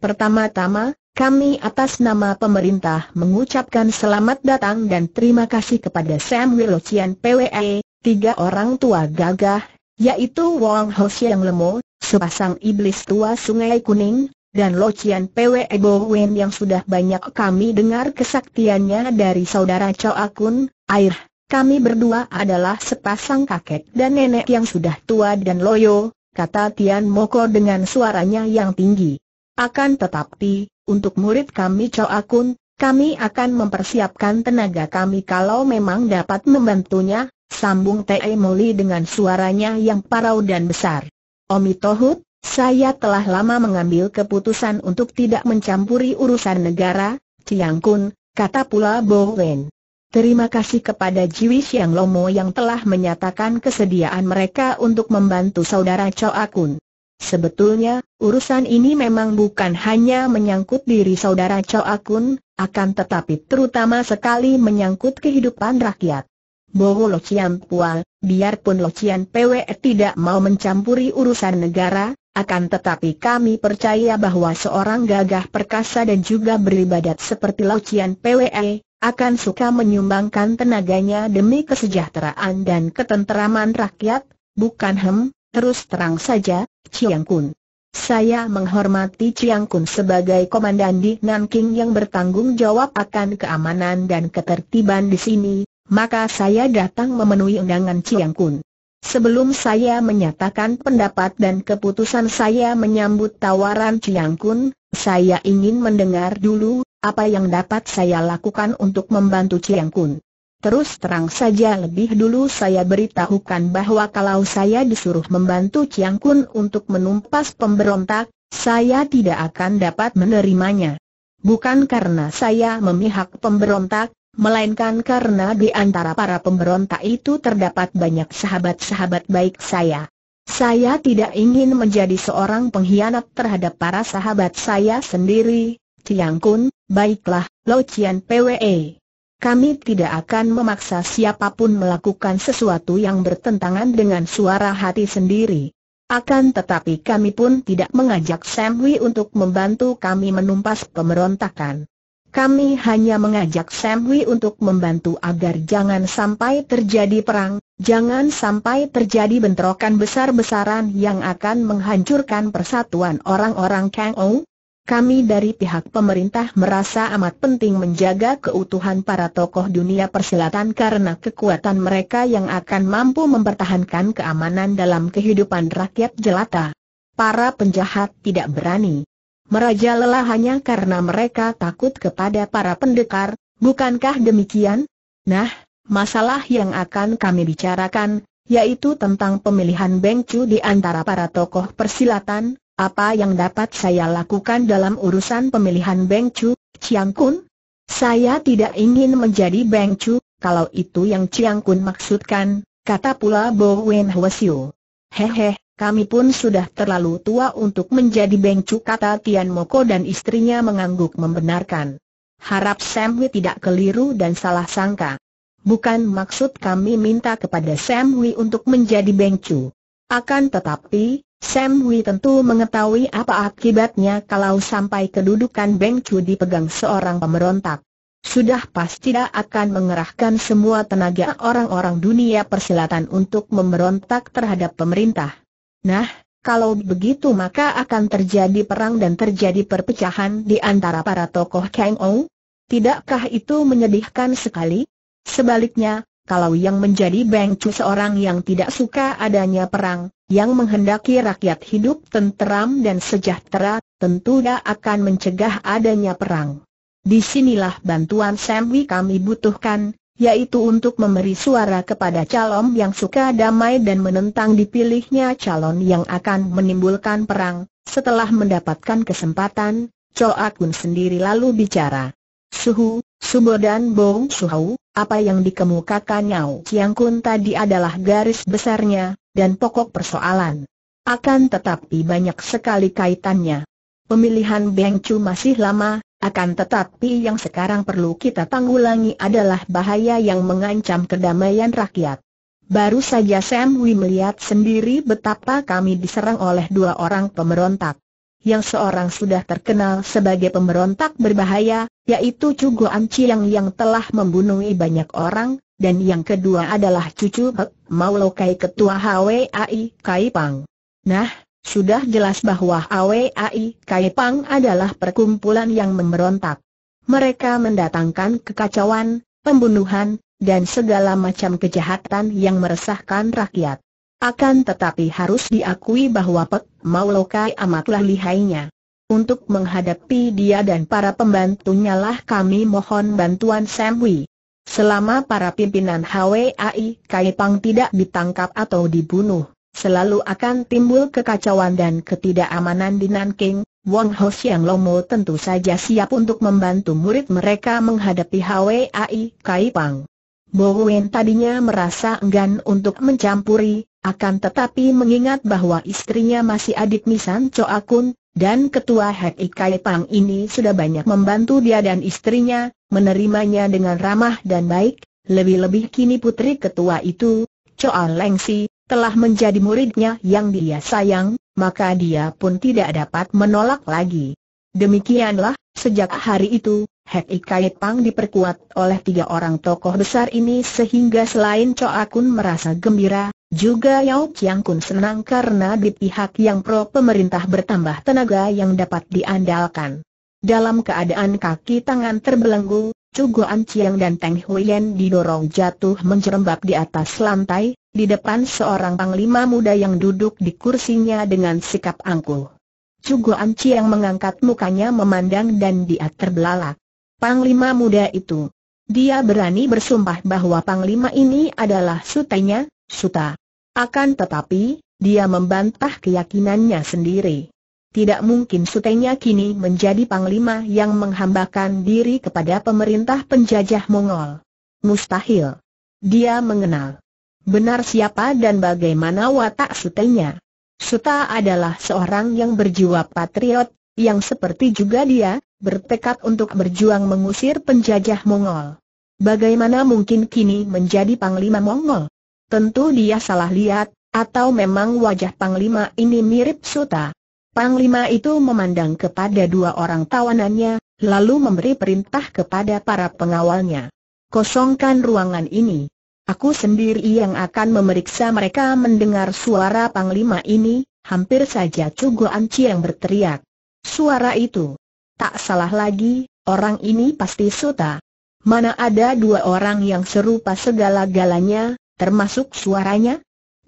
Pertama-tama, kami atas nama pemerintah mengucapkan selamat datang dan terima kasih kepada Sam Wilocian PWE, tiga orang tua gagah, yaitu Wong Ho Siang Lomo, sepasang iblis tua Sungai Kuning, dan Lo Chian Pwe Bo Wen yang sudah banyak kami dengar kesaktiannya dari saudara Choa Akun, air, kami berdua adalah sepasang kakek dan nenek yang sudah tua dan loyo, kata Tian Moko dengan suaranya yang tinggi. Akan tetapi, untuk murid kami Choa Akun, kami akan mempersiapkan tenaga kami kalau memang dapat membantunya, sambung Te Moli dengan suaranya yang parau dan besar. Omi Tohut, saya telah lama mengambil keputusan untuk tidak mencampuri urusan negara, Chiang Kun, kata pula Wen. Terima kasih kepada Jiwi Xiang Lomo yang telah menyatakan kesediaan mereka untuk membantu saudara Choa Kun. Sebetulnya, urusan ini memang bukan hanya menyangkut diri saudara Choa Kun, akan tetapi terutama sekali menyangkut kehidupan rakyat. Bowo Locian Pual, biarpun Lo Locian Pwe tidak mau mencampuri urusan negara, akan tetapi kami percaya bahwa seorang gagah perkasa dan juga beribadat seperti Laucian PWE, akan suka menyumbangkan tenaganya demi kesejahteraan dan ketenteraman rakyat, bukan hem, terus terang saja, Chiang Kun. Saya menghormati Chiang Kun sebagai komandan di Nanking yang bertanggung jawab akan keamanan dan ketertiban di sini, maka saya datang memenuhi undangan Chiang Kun. Sebelum saya menyatakan pendapat dan keputusan saya menyambut tawaran Chiang Kun, saya ingin mendengar dulu, apa yang dapat saya lakukan untuk membantu Chiang Kun. Terus terang saja lebih dulu saya beritahukan bahwa kalau saya disuruh membantu Chiang Kun untuk menumpas pemberontak, saya tidak akan dapat menerimanya. Bukan karena saya memihak pemberontak, melainkan karena di antara para pemberontak itu terdapat banyak sahabat-sahabat baik saya. Saya tidak ingin menjadi seorang pengkhianat terhadap para sahabat saya sendiri, Tiang Kun, baiklah, Lo PWE. Kami tidak akan memaksa siapapun melakukan sesuatu yang bertentangan dengan suara hati sendiri. Akan tetapi kami pun tidak mengajak Sam Hui untuk membantu kami menumpas pemberontakan. Kami hanya mengajak Sam untuk membantu agar jangan sampai terjadi perang, jangan sampai terjadi bentrokan besar-besaran yang akan menghancurkan persatuan orang-orang Kang Ou. Kami dari pihak pemerintah merasa amat penting menjaga keutuhan para tokoh dunia persilatan karena kekuatan mereka yang akan mampu mempertahankan keamanan dalam kehidupan rakyat jelata. Para penjahat tidak berani Meraja lelah hanya karena mereka takut kepada para pendekar, bukankah demikian? Nah, masalah yang akan kami bicarakan, yaitu tentang pemilihan Bengcu di antara para tokoh persilatan, apa yang dapat saya lakukan dalam urusan pemilihan Bengcu, Chiang Kun? Saya tidak ingin menjadi Bengcu, kalau itu yang Chiang Kun maksudkan, kata pula Bo Wen Hwasyu. Hehe, kami pun sudah terlalu tua untuk menjadi bengcu kata Tian Moko dan istrinya mengangguk membenarkan. Harap Samwi tidak keliru dan salah sangka. Bukan maksud kami minta kepada Samwi untuk menjadi bengcu. Akan tetapi, Samwi tentu mengetahui apa akibatnya kalau sampai kedudukan bengcu dipegang seorang pemberontak. Sudah pasti dia akan mengerahkan semua tenaga orang-orang dunia persilatan untuk memberontak terhadap pemerintah. Nah, kalau begitu maka akan terjadi perang dan terjadi perpecahan di antara para tokoh Kang Ou? Tidakkah itu menyedihkan sekali? Sebaliknya, kalau yang menjadi Beng Chu seorang yang tidak suka adanya perang, yang menghendaki rakyat hidup tenteram dan sejahtera, tentu dia akan mencegah adanya perang. Disinilah bantuan Wee kami butuhkan, yaitu untuk memberi suara kepada calon yang suka damai dan menentang dipilihnya calon yang akan menimbulkan perang. Setelah mendapatkan kesempatan, Choa Kun sendiri lalu bicara. Suhu, Subo dan Bong Suhau, apa yang dikemukakan Nyao Chiang Kun tadi adalah garis besarnya, dan pokok persoalan. Akan tetapi banyak sekali kaitannya. Pemilihan Beng Chu masih lama, akan tetapi yang sekarang perlu kita tanggulangi adalah bahaya yang mengancam kedamaian rakyat. Baru saja Sam Wee melihat sendiri betapa kami diserang oleh dua orang pemberontak. Yang seorang sudah terkenal sebagai pemberontak berbahaya, yaitu Chu Guan Chiang yang telah membunuh banyak orang, dan yang kedua adalah cucu Hek Maulokai Ketua HWAI Kai Pang. Nah, sudah jelas bahwa AWAI Kaipang adalah perkumpulan yang memberontak. Mereka mendatangkan kekacauan, pembunuhan, dan segala macam kejahatan yang meresahkan rakyat. Akan tetapi harus diakui bahwa Pek Maulokai amatlah lihainya. Untuk menghadapi dia dan para pembantunya lah kami mohon bantuan Samwi. Selama para pimpinan HWAI Kaipang tidak ditangkap atau dibunuh, selalu akan timbul kekacauan dan ketidakamanan di Nanking, Wong Ho Siang Lomo tentu saja siap untuk membantu murid mereka menghadapi HWAI Kaipang. Bowen tadinya merasa enggan untuk mencampuri, akan tetapi mengingat bahwa istrinya masih adik Misan Choa Kun, dan ketua HWAI Kai Pang ini sudah banyak membantu dia dan istrinya, menerimanya dengan ramah dan baik, lebih-lebih kini putri ketua itu, Choa Lengsi, telah menjadi muridnya yang dia sayang, maka dia pun tidak dapat menolak lagi. Demikianlah, sejak hari itu, Hek Ikaet Pang diperkuat oleh tiga orang tokoh besar ini sehingga selain Choa Kun merasa gembira, juga Yao Chiang Kun senang karena di pihak yang pro pemerintah bertambah tenaga yang dapat diandalkan. Dalam keadaan kaki tangan terbelenggu, Cuguan Ciang dan Teng Huyen didorong jatuh menjerembab di atas lantai, di depan seorang panglima muda yang duduk di kursinya dengan sikap angkuh. Cuguan Ciang mengangkat mukanya memandang dan dia terbelalak. Panglima muda itu. Dia berani bersumpah bahwa panglima ini adalah sutenya, suta. Akan tetapi, dia membantah keyakinannya sendiri. Tidak mungkin sutenya kini menjadi panglima yang menghambakan diri kepada pemerintah penjajah Mongol. Mustahil. Dia mengenal benar siapa dan bagaimana watak sutenya. Suta adalah seorang yang berjiwa patriot, yang seperti juga dia, bertekad untuk berjuang mengusir penjajah Mongol. Bagaimana mungkin kini menjadi panglima Mongol? Tentu dia salah lihat, atau memang wajah panglima ini mirip Suta. Panglima itu memandang kepada dua orang tawanannya, lalu memberi perintah kepada para pengawalnya. Kosongkan ruangan ini. Aku sendiri yang akan memeriksa mereka mendengar suara Panglima ini, hampir saja Cugo Anci yang berteriak. Suara itu. Tak salah lagi, orang ini pasti Suta. Mana ada dua orang yang serupa segala-galanya, termasuk suaranya?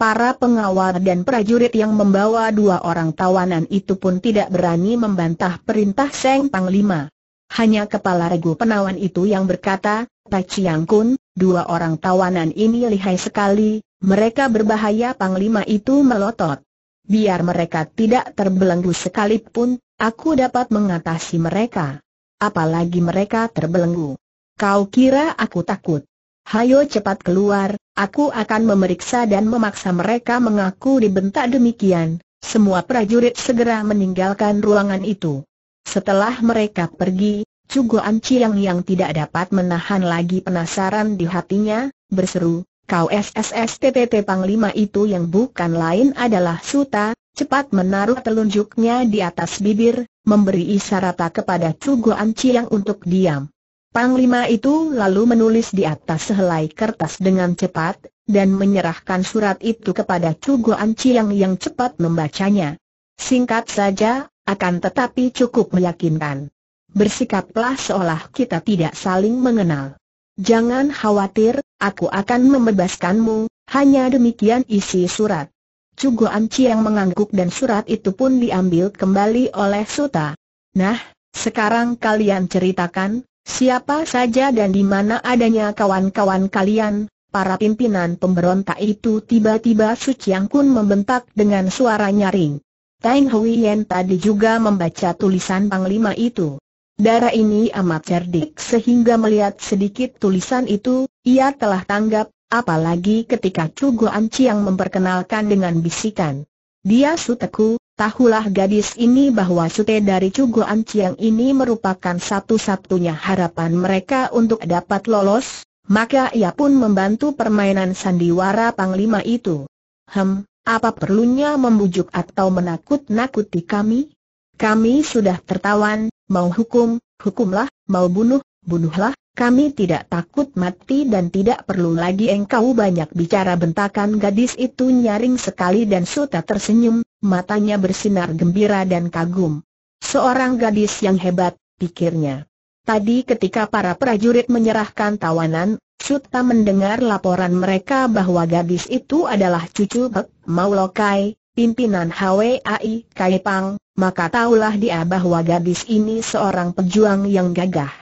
Para pengawal dan prajurit yang membawa dua orang tawanan itu pun tidak berani membantah perintah Seng Panglima. Hanya kepala regu penawan itu yang berkata, Tai Chiang Kun, dua orang tawanan ini lihai sekali, mereka berbahaya Panglima itu melotot. Biar mereka tidak terbelenggu sekalipun, aku dapat mengatasi mereka. Apalagi mereka terbelenggu. Kau kira aku takut? Hayo cepat keluar, aku akan memeriksa dan memaksa mereka mengaku dibentak demikian. Semua prajurit segera meninggalkan ruangan itu. Setelah mereka pergi, Cugo Anci yang yang tidak dapat menahan lagi penasaran di hatinya, berseru, kau SSSTTT Panglima itu yang bukan lain adalah Suta, cepat menaruh telunjuknya di atas bibir, memberi isyarat kepada Cugo Anci yang untuk diam. Panglima itu lalu menulis di atas sehelai kertas dengan cepat, dan menyerahkan surat itu kepada Cugo Ciang yang cepat membacanya. Singkat saja, akan tetapi cukup meyakinkan. Bersikaplah seolah kita tidak saling mengenal. Jangan khawatir, aku akan membebaskanmu, hanya demikian isi surat. Cugo Ciang mengangguk dan surat itu pun diambil kembali oleh Suta. Nah, sekarang kalian ceritakan, Siapa saja dan di mana adanya kawan-kawan kalian, para pimpinan pemberontak itu tiba-tiba Su Chiang Kun membentak dengan suara nyaring. Tang Hui Yen tadi juga membaca tulisan Panglima itu. Darah ini amat cerdik sehingga melihat sedikit tulisan itu, ia telah tanggap, apalagi ketika Chu Guan Chiang memperkenalkan dengan bisikan. Dia suteku, Tahulah gadis ini bahwa sute dari Cugo Anciang ini merupakan satu-satunya harapan mereka untuk dapat lolos, maka ia pun membantu permainan sandiwara Panglima itu. Hem, apa perlunya membujuk atau menakut-nakuti kami? Kami sudah tertawan, mau hukum, hukumlah, mau bunuh, bunuhlah, kami tidak takut mati dan tidak perlu lagi engkau banyak bicara bentakan gadis itu nyaring sekali dan Suta tersenyum, matanya bersinar gembira dan kagum. Seorang gadis yang hebat, pikirnya. Tadi ketika para prajurit menyerahkan tawanan, Suta mendengar laporan mereka bahwa gadis itu adalah cucu Bek Maulokai, pimpinan HWAI Kaipang, maka tahulah dia bahwa gadis ini seorang pejuang yang gagah.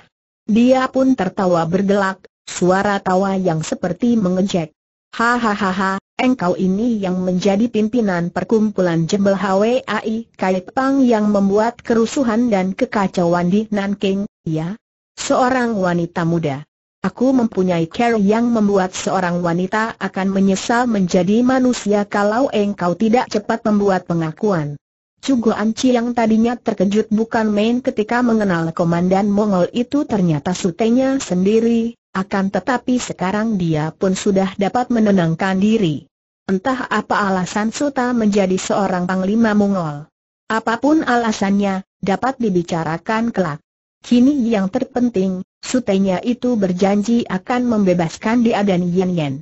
Dia pun tertawa bergelak, suara tawa yang seperti mengejek. Hahaha, engkau ini yang menjadi pimpinan perkumpulan Jebel HWAI Kai Pang yang membuat kerusuhan dan kekacauan di Nanking, ya? Seorang wanita muda. Aku mempunyai care yang membuat seorang wanita akan menyesal menjadi manusia kalau engkau tidak cepat membuat pengakuan. Cugo Anci yang tadinya terkejut bukan main ketika mengenal komandan Mongol itu ternyata sutenya sendiri, akan tetapi sekarang dia pun sudah dapat menenangkan diri. Entah apa alasan Suta menjadi seorang panglima Mongol. Apapun alasannya, dapat dibicarakan kelak. Kini yang terpenting, sutenya itu berjanji akan membebaskan dia dan Yen. Yan.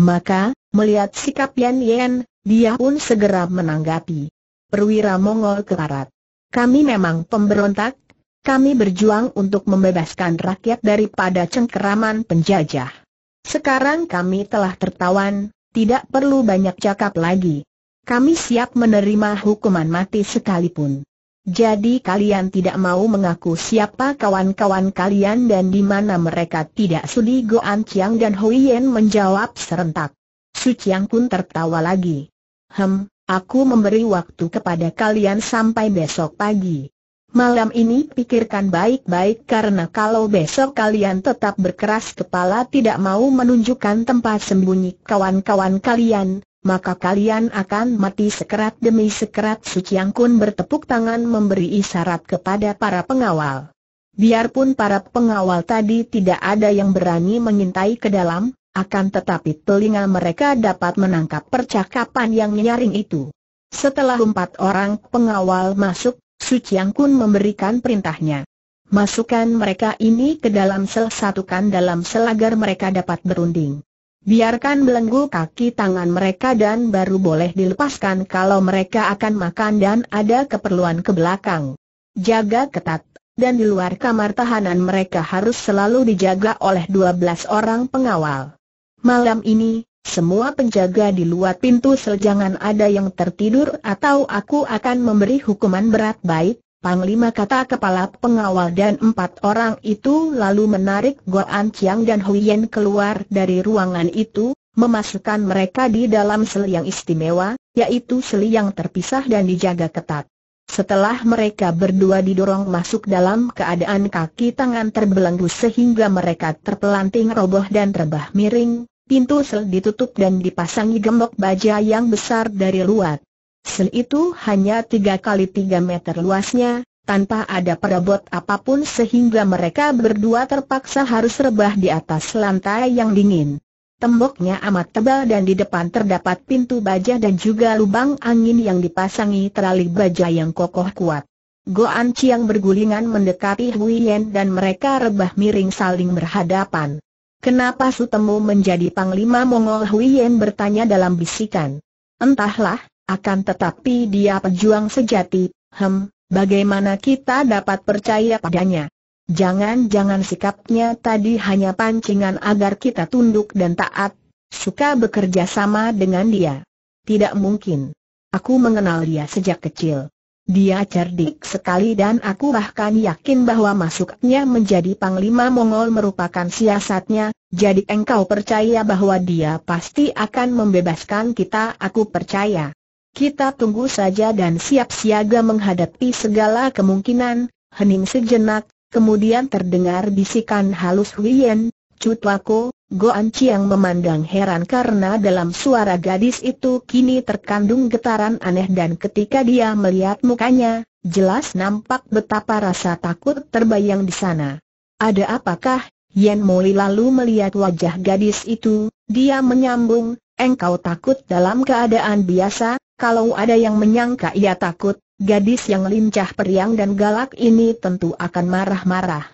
Maka, melihat sikap Yen Yen, dia pun segera menanggapi. Perwira Mongol ke barat. Kami memang pemberontak, kami berjuang untuk membebaskan rakyat daripada cengkeraman penjajah. Sekarang kami telah tertawan, tidak perlu banyak cakap lagi. Kami siap menerima hukuman mati sekalipun. Jadi kalian tidak mau mengaku siapa kawan-kawan kalian dan di mana mereka tidak sudi Goan Chiang dan Hui Yen menjawab serentak. Su Chiang pun tertawa lagi. Hem, aku memberi waktu kepada kalian sampai besok pagi. Malam ini pikirkan baik-baik karena kalau besok kalian tetap berkeras kepala tidak mau menunjukkan tempat sembunyi kawan-kawan kalian, maka kalian akan mati sekerat demi sekerat Suciang Kun bertepuk tangan memberi isyarat kepada para pengawal. Biarpun para pengawal tadi tidak ada yang berani mengintai ke dalam, akan tetapi telinga mereka dapat menangkap percakapan yang nyaring itu. Setelah empat orang pengawal masuk, Su Chiang Kun memberikan perintahnya. Masukkan mereka ini ke dalam sel satukan dalam sel agar mereka dapat berunding. Biarkan belenggu kaki tangan mereka dan baru boleh dilepaskan kalau mereka akan makan dan ada keperluan ke belakang. Jaga ketat, dan di luar kamar tahanan mereka harus selalu dijaga oleh 12 orang pengawal. Malam ini, semua penjaga di luar pintu sel jangan ada yang tertidur atau aku akan memberi hukuman berat baik, Panglima kata kepala pengawal dan empat orang itu lalu menarik Goan Chiang dan Huyen keluar dari ruangan itu, memasukkan mereka di dalam sel yang istimewa, yaitu sel yang terpisah dan dijaga ketat. Setelah mereka berdua didorong masuk dalam keadaan kaki tangan terbelenggu sehingga mereka terpelanting roboh dan terbah miring, pintu sel ditutup dan dipasangi gembok baja yang besar dari luar. Sel itu hanya 3 kali 3 meter luasnya, tanpa ada perabot apapun sehingga mereka berdua terpaksa harus rebah di atas lantai yang dingin. Temboknya amat tebal dan di depan terdapat pintu baja dan juga lubang angin yang dipasangi terali baja yang kokoh kuat. Goan Chiang bergulingan mendekati Hui Yen dan mereka rebah miring saling berhadapan. Kenapa Sutemu menjadi Panglima Mongol Huyen bertanya dalam bisikan. Entahlah, akan tetapi dia pejuang sejati, hem, bagaimana kita dapat percaya padanya? Jangan-jangan sikapnya tadi hanya pancingan agar kita tunduk dan taat, suka bekerja sama dengan dia. Tidak mungkin. Aku mengenal dia sejak kecil. Dia cerdik sekali dan aku bahkan yakin bahwa masuknya menjadi Panglima Mongol merupakan siasatnya, jadi engkau percaya bahwa dia pasti akan membebaskan kita aku percaya. Kita tunggu saja dan siap siaga menghadapi segala kemungkinan, hening sejenak, kemudian terdengar bisikan halus Huyen, Cutlako, Goan Chiang memandang heran karena dalam suara gadis itu kini terkandung getaran aneh dan ketika dia melihat mukanya, jelas nampak betapa rasa takut terbayang di sana. Ada apakah? Yan Moi lalu melihat wajah gadis itu, dia menyambung, engkau takut dalam keadaan biasa, kalau ada yang menyangka ia takut, gadis yang lincah periang dan galak ini tentu akan marah-marah.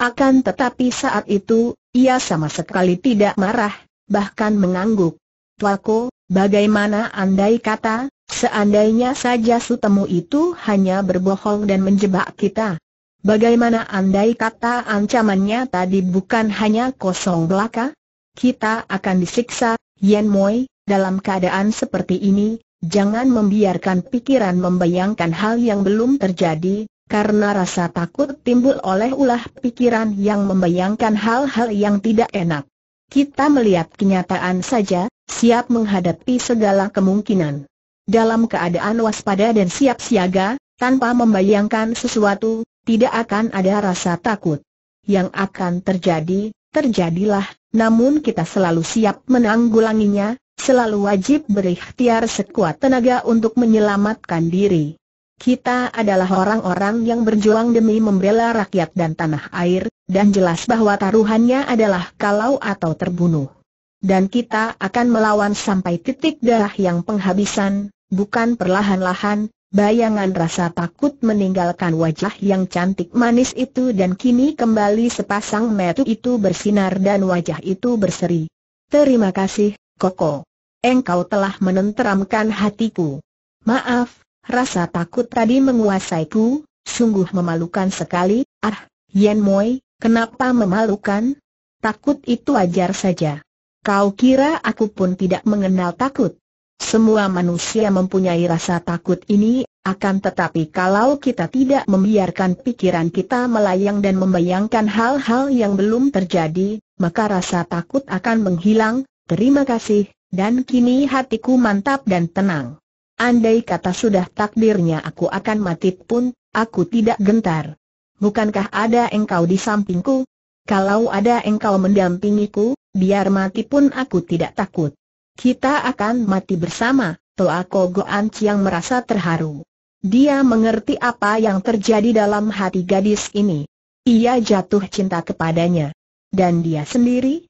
Akan tetapi saat itu, ia sama sekali tidak marah, bahkan mengangguk. Tuaku, bagaimana andai kata, seandainya saja sutemu itu hanya berbohong dan menjebak kita? Bagaimana andai kata ancamannya tadi bukan hanya kosong belaka? Kita akan disiksa, Yen Moi, dalam keadaan seperti ini, jangan membiarkan pikiran membayangkan hal yang belum terjadi, karena rasa takut timbul oleh ulah pikiran yang membayangkan hal-hal yang tidak enak. Kita melihat kenyataan saja, siap menghadapi segala kemungkinan. Dalam keadaan waspada dan siap siaga, tanpa membayangkan sesuatu, tidak akan ada rasa takut. Yang akan terjadi, terjadilah, namun kita selalu siap menanggulanginya, selalu wajib berikhtiar sekuat tenaga untuk menyelamatkan diri. Kita adalah orang-orang yang berjuang demi membela rakyat dan tanah air, dan jelas bahwa taruhannya adalah kalau atau terbunuh. Dan kita akan melawan sampai titik darah yang penghabisan, bukan perlahan-lahan, bayangan rasa takut meninggalkan wajah yang cantik manis itu dan kini kembali sepasang metu itu bersinar dan wajah itu berseri. Terima kasih, Koko. Engkau telah menenteramkan hatiku. Maaf, Rasa takut tadi menguasai ku, sungguh memalukan sekali, ah, Yen Moi, kenapa memalukan? Takut itu ajar saja. Kau kira aku pun tidak mengenal takut? Semua manusia mempunyai rasa takut ini, akan tetapi kalau kita tidak membiarkan pikiran kita melayang dan membayangkan hal-hal yang belum terjadi, maka rasa takut akan menghilang, terima kasih, dan kini hatiku mantap dan tenang. Andai kata sudah takdirnya aku akan mati pun, aku tidak gentar. Bukankah ada engkau di sampingku? Kalau ada engkau mendampingiku, biar mati pun aku tidak takut. Kita akan mati bersama, Kogo Goan yang merasa terharu. Dia mengerti apa yang terjadi dalam hati gadis ini. Ia jatuh cinta kepadanya. Dan dia sendiri,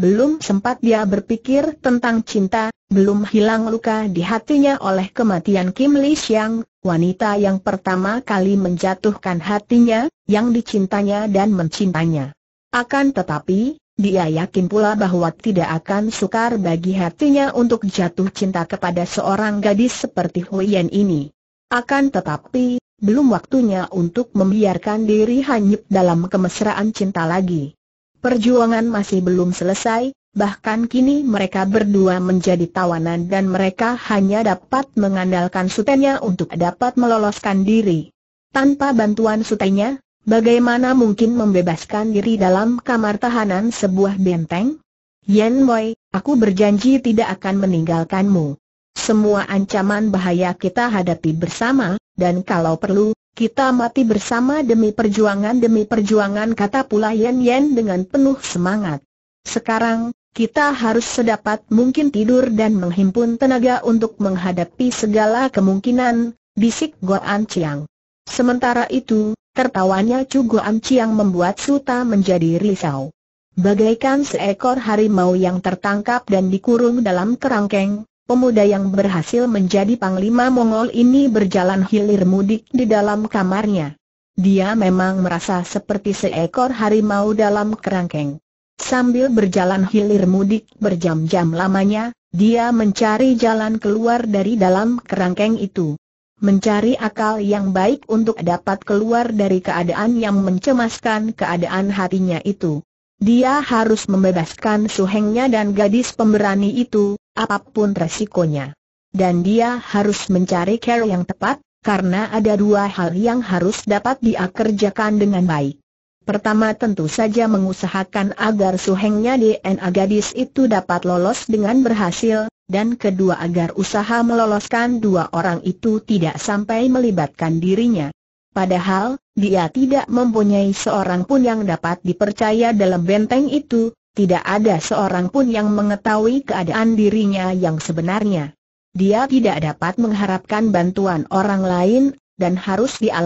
belum sempat dia berpikir tentang cinta, belum hilang luka di hatinya oleh kematian Kim Lee Siang, wanita yang pertama kali menjatuhkan hatinya, yang dicintanya dan mencintanya. Akan tetapi, dia yakin pula bahwa tidak akan sukar bagi hatinya untuk jatuh cinta kepada seorang gadis seperti Hui Yan ini. Akan tetapi, belum waktunya untuk membiarkan diri hanyut dalam kemesraan cinta lagi. Perjuangan masih belum selesai, bahkan kini mereka berdua menjadi tawanan dan mereka hanya dapat mengandalkan sutenya untuk dapat meloloskan diri. Tanpa bantuan sutenya, bagaimana mungkin membebaskan diri dalam kamar tahanan sebuah benteng? Yen Moi, aku berjanji tidak akan meninggalkanmu. Semua ancaman bahaya kita hadapi bersama, dan kalau perlu, kita mati bersama demi perjuangan demi perjuangan kata pula Yen Yen dengan penuh semangat. Sekarang, kita harus sedapat mungkin tidur dan menghimpun tenaga untuk menghadapi segala kemungkinan, bisik Goan Chiang. Sementara itu, tertawanya Chu Goan Chiang membuat Suta menjadi risau. Bagaikan seekor harimau yang tertangkap dan dikurung dalam kerangkeng, Pemuda yang berhasil menjadi Panglima Mongol ini berjalan hilir mudik di dalam kamarnya. Dia memang merasa seperti seekor harimau dalam kerangkeng. Sambil berjalan hilir mudik berjam-jam lamanya, dia mencari jalan keluar dari dalam kerangkeng itu. Mencari akal yang baik untuk dapat keluar dari keadaan yang mencemaskan keadaan hatinya itu. Dia harus membebaskan suhengnya dan gadis pemberani itu, apapun resikonya. Dan dia harus mencari care yang tepat, karena ada dua hal yang harus dapat dia kerjakan dengan baik. Pertama tentu saja mengusahakan agar suhengnya DNA gadis itu dapat lolos dengan berhasil, dan kedua agar usaha meloloskan dua orang itu tidak sampai melibatkan dirinya. Padahal, dia tidak mempunyai seorang pun yang dapat dipercaya dalam benteng itu, tidak ada seorang pun yang mengetahui keadaan dirinya yang sebenarnya. Dia tidak dapat mengharapkan bantuan orang lain, dan harus dia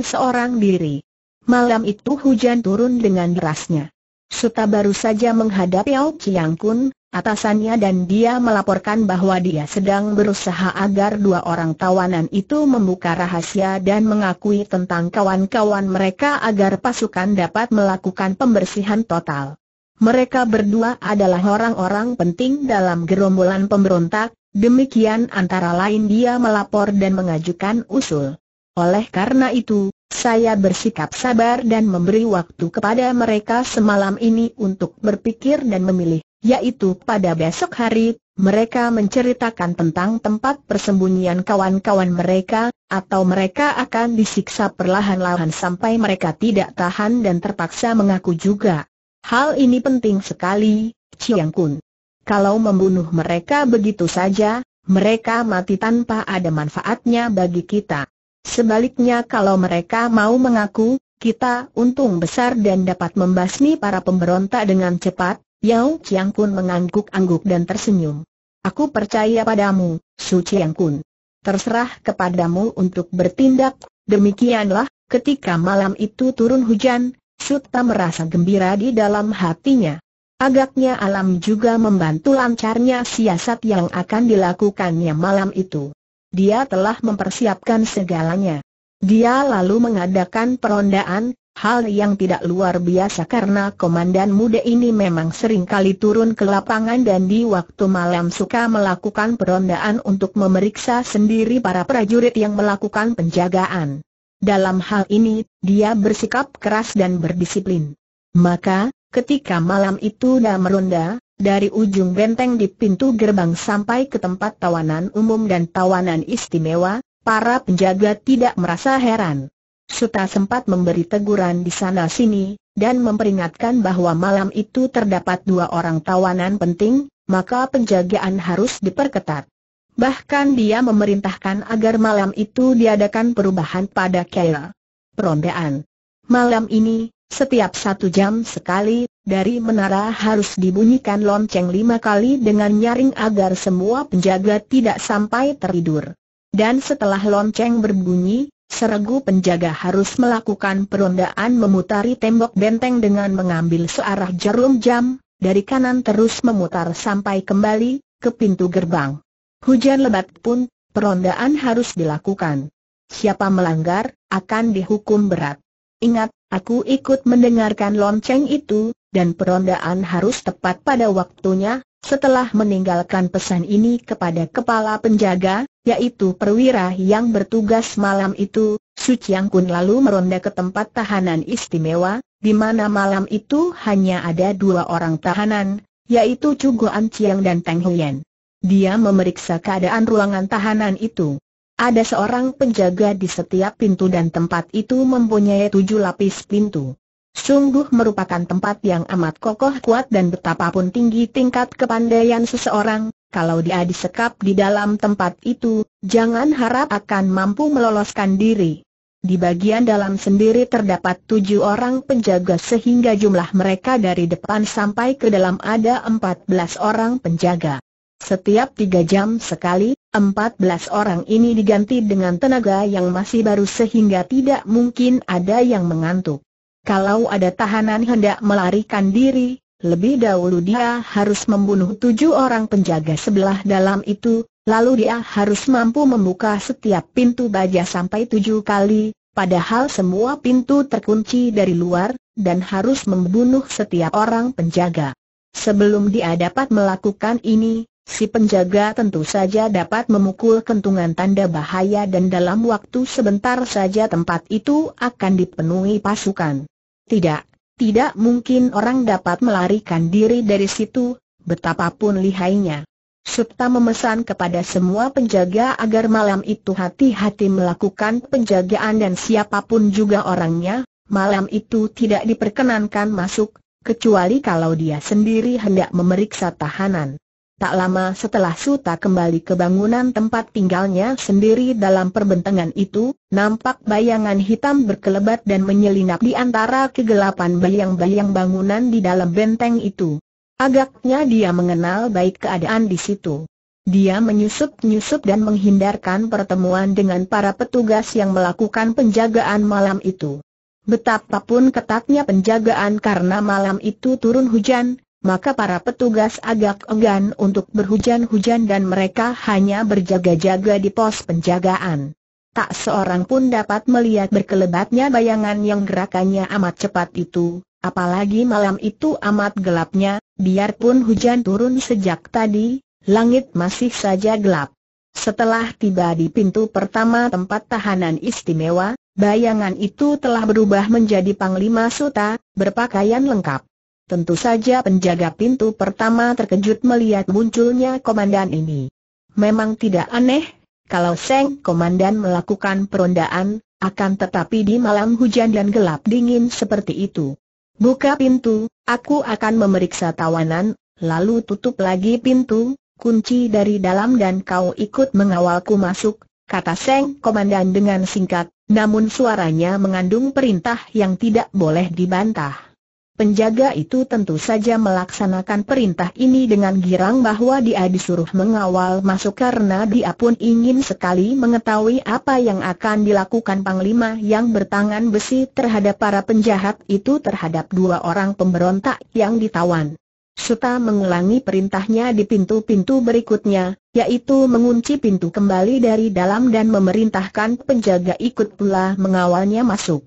seorang diri. Malam itu hujan turun dengan derasnya. Suta baru saja menghadapi Ao Chiang Kun, atasannya dan dia melaporkan bahwa dia sedang berusaha agar dua orang tawanan itu membuka rahasia dan mengakui tentang kawan-kawan mereka agar pasukan dapat melakukan pembersihan total. Mereka berdua adalah orang-orang penting dalam gerombolan pemberontak, demikian antara lain dia melapor dan mengajukan usul. Oleh karena itu, saya bersikap sabar dan memberi waktu kepada mereka semalam ini untuk berpikir dan memilih, yaitu pada besok hari, mereka menceritakan tentang tempat persembunyian kawan-kawan mereka, atau mereka akan disiksa perlahan-lahan sampai mereka tidak tahan dan terpaksa mengaku juga. Hal ini penting sekali, Chiang Kun. Kalau membunuh mereka begitu saja, mereka mati tanpa ada manfaatnya bagi kita. Sebaliknya kalau mereka mau mengaku, kita untung besar dan dapat membasmi para pemberontak dengan cepat, Yao Chiang Kun mengangguk-angguk dan tersenyum. Aku percaya padamu, Su Chiang Kun. Terserah kepadamu untuk bertindak, demikianlah, ketika malam itu turun hujan, Suta merasa gembira di dalam hatinya. Agaknya alam juga membantu lancarnya siasat yang akan dilakukannya malam itu. Dia telah mempersiapkan segalanya. Dia lalu mengadakan perondaan, hal yang tidak luar biasa karena komandan muda ini memang sering kali turun ke lapangan dan di waktu malam suka melakukan perondaan untuk memeriksa sendiri para prajurit yang melakukan penjagaan. Dalam hal ini, dia bersikap keras dan berdisiplin. Maka, ketika malam itu dah meronda, dari ujung benteng di pintu gerbang sampai ke tempat tawanan umum dan tawanan istimewa, para penjaga tidak merasa heran. Suta sempat memberi teguran di sana-sini, dan memperingatkan bahwa malam itu terdapat dua orang tawanan penting, maka penjagaan harus diperketat. Bahkan dia memerintahkan agar malam itu diadakan perubahan pada kaya perondaan. Malam ini, setiap satu jam sekali, dari menara harus dibunyikan lonceng lima kali dengan nyaring agar semua penjaga tidak sampai teridur. Dan setelah lonceng berbunyi, seregu penjaga harus melakukan perondaan memutari tembok benteng dengan mengambil searah jarum jam, dari kanan terus memutar sampai kembali, ke pintu gerbang. Hujan lebat pun, perondaan harus dilakukan. Siapa melanggar, akan dihukum berat. Ingat, aku ikut mendengarkan lonceng itu, dan perondaan harus tepat pada waktunya, setelah meninggalkan pesan ini kepada kepala penjaga, yaitu perwira yang bertugas malam itu, Su Chiang Kun lalu meronda ke tempat tahanan istimewa, di mana malam itu hanya ada dua orang tahanan, yaitu Chu Guan Chiang dan Teng Huyen. Dia memeriksa keadaan ruangan tahanan itu. Ada seorang penjaga di setiap pintu dan tempat itu mempunyai tujuh lapis pintu. Sungguh merupakan tempat yang amat kokoh kuat dan betapapun tinggi tingkat kepandaian seseorang, kalau dia disekap di dalam tempat itu, jangan harap akan mampu meloloskan diri. Di bagian dalam sendiri terdapat tujuh orang penjaga sehingga jumlah mereka dari depan sampai ke dalam ada empat belas orang penjaga. Setiap tiga jam sekali, empat belas orang ini diganti dengan tenaga yang masih baru sehingga tidak mungkin ada yang mengantuk. Kalau ada tahanan hendak melarikan diri, lebih dahulu dia harus membunuh tujuh orang penjaga sebelah dalam itu, lalu dia harus mampu membuka setiap pintu baja sampai tujuh kali, padahal semua pintu terkunci dari luar, dan harus membunuh setiap orang penjaga. Sebelum dia dapat melakukan ini, Si penjaga tentu saja dapat memukul kentungan tanda bahaya dan dalam waktu sebentar saja tempat itu akan dipenuhi pasukan. Tidak, tidak mungkin orang dapat melarikan diri dari situ, betapapun lihainya. Supta memesan kepada semua penjaga agar malam itu hati-hati melakukan penjagaan dan siapapun juga orangnya, malam itu tidak diperkenankan masuk, kecuali kalau dia sendiri hendak memeriksa tahanan. Tak lama setelah Suta kembali ke bangunan tempat tinggalnya sendiri dalam perbentangan itu, nampak bayangan hitam berkelebat dan menyelinap di antara kegelapan bayang-bayang bangunan di dalam benteng itu. Agaknya dia mengenal baik keadaan di situ. Dia menyusup-nyusup dan menghindarkan pertemuan dengan para petugas yang melakukan penjagaan malam itu. Betapapun ketatnya penjagaan karena malam itu turun hujan, maka para petugas agak enggan untuk berhujan-hujan dan mereka hanya berjaga-jaga di pos penjagaan. Tak seorang pun dapat melihat berkelebatnya bayangan yang gerakannya amat cepat itu, apalagi malam itu amat gelapnya, biarpun hujan turun sejak tadi, langit masih saja gelap. Setelah tiba di pintu pertama tempat tahanan istimewa, bayangan itu telah berubah menjadi Panglima Suta, berpakaian lengkap. Tentu saja penjaga pintu pertama terkejut melihat munculnya komandan ini. Memang tidak aneh, kalau Seng Komandan melakukan perondaan, akan tetapi di malam hujan dan gelap dingin seperti itu. Buka pintu, aku akan memeriksa tawanan, lalu tutup lagi pintu, kunci dari dalam dan kau ikut mengawalku masuk, kata Seng Komandan dengan singkat, namun suaranya mengandung perintah yang tidak boleh dibantah. Penjaga itu tentu saja melaksanakan perintah ini dengan girang bahwa dia disuruh mengawal masuk karena dia pun ingin sekali mengetahui apa yang akan dilakukan Panglima yang bertangan besi terhadap para penjahat itu terhadap dua orang pemberontak yang ditawan. Suta mengulangi perintahnya di pintu-pintu berikutnya, yaitu mengunci pintu kembali dari dalam dan memerintahkan penjaga ikut pula mengawalnya masuk.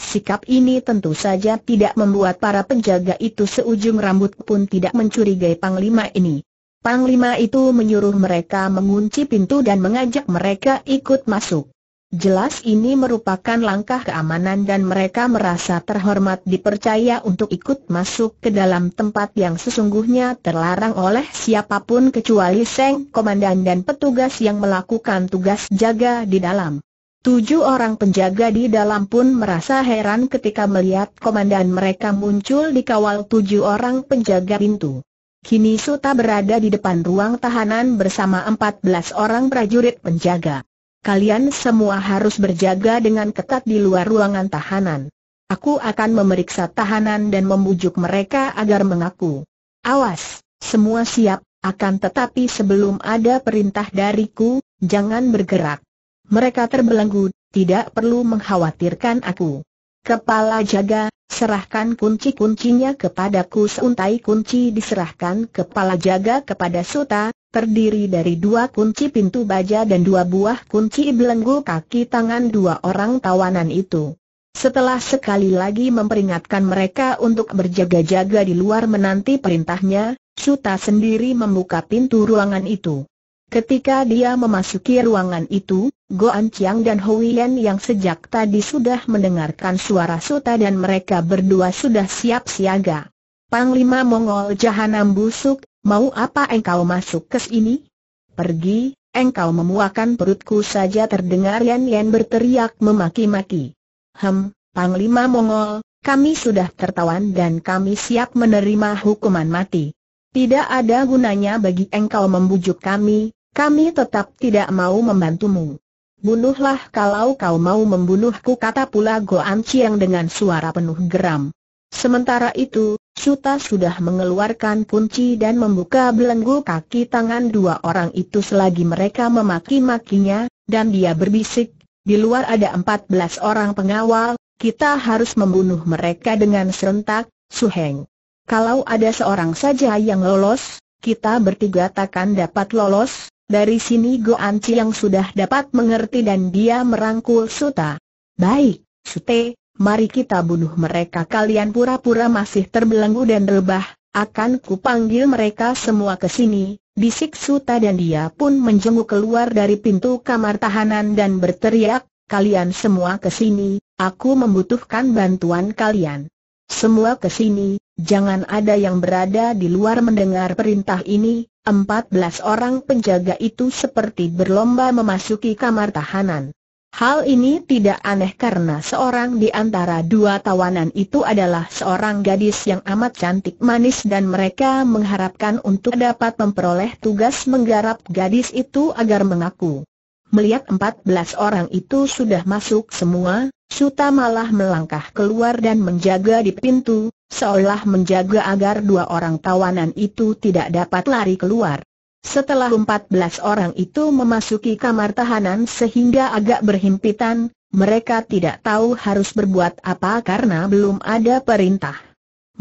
Sikap ini tentu saja tidak membuat para penjaga itu seujung rambut pun tidak mencurigai Panglima ini. Panglima itu menyuruh mereka mengunci pintu dan mengajak mereka ikut masuk. Jelas ini merupakan langkah keamanan dan mereka merasa terhormat dipercaya untuk ikut masuk ke dalam tempat yang sesungguhnya terlarang oleh siapapun kecuali Seng Komandan dan petugas yang melakukan tugas jaga di dalam. Tujuh orang penjaga di dalam pun merasa heran ketika melihat komandan mereka muncul dikawal tujuh orang penjaga pintu. Kini Suta berada di depan ruang tahanan bersama empat belas orang prajurit penjaga. Kalian semua harus berjaga dengan ketat di luar ruangan tahanan. Aku akan memeriksa tahanan dan membujuk mereka agar mengaku. Awas, semua siap, akan tetapi sebelum ada perintah dariku, jangan bergerak mereka terbelenggu, tidak perlu mengkhawatirkan aku. Kepala jaga, serahkan kunci-kuncinya kepadaku seuntai kunci diserahkan kepala jaga kepada Suta, terdiri dari dua kunci pintu baja dan dua buah kunci belenggu kaki tangan dua orang tawanan itu. Setelah sekali lagi memperingatkan mereka untuk berjaga-jaga di luar menanti perintahnya, Suta sendiri membuka pintu ruangan itu. Ketika dia memasuki ruangan itu, Goan Chiang dan Ho Yen yang sejak tadi sudah mendengarkan suara suta dan mereka berdua sudah siap siaga. Panglima Mongol Jahanam busuk, mau apa engkau masuk ke sini? Pergi, engkau memuakan perutku saja terdengar Yan Yan berteriak memaki-maki. Hem, Panglima Mongol, kami sudah tertawan dan kami siap menerima hukuman mati. Tidak ada gunanya bagi engkau membujuk kami, kami tetap tidak mau membantumu. Bunuhlah kalau kau mau membunuhku kata pula Goan Chiang dengan suara penuh geram. Sementara itu, Suta sudah mengeluarkan kunci dan membuka belenggu kaki tangan dua orang itu selagi mereka memaki-makinya, dan dia berbisik, di luar ada 14 orang pengawal, kita harus membunuh mereka dengan serentak, Suheng. Kalau ada seorang saja yang lolos, kita bertiga takkan dapat lolos, dari sini Go Anci yang sudah dapat mengerti dan dia merangkul Suta. Baik, Sute, mari kita bunuh mereka kalian pura-pura masih terbelenggu dan rebah, akan kupanggil mereka semua ke sini, bisik Suta dan dia pun menjenguk keluar dari pintu kamar tahanan dan berteriak, kalian semua ke sini, aku membutuhkan bantuan kalian. Semua ke sini, jangan ada yang berada di luar mendengar perintah ini, 14 orang penjaga itu seperti berlomba memasuki kamar tahanan. Hal ini tidak aneh karena seorang di antara dua tawanan itu adalah seorang gadis yang amat cantik manis dan mereka mengharapkan untuk dapat memperoleh tugas menggarap gadis itu agar mengaku. Melihat 14 orang itu sudah masuk semua, Suta malah melangkah keluar dan menjaga di pintu, seolah menjaga agar dua orang tawanan itu tidak dapat lari keluar. Setelah 14 orang itu memasuki kamar tahanan sehingga agak berhimpitan, mereka tidak tahu harus berbuat apa karena belum ada perintah.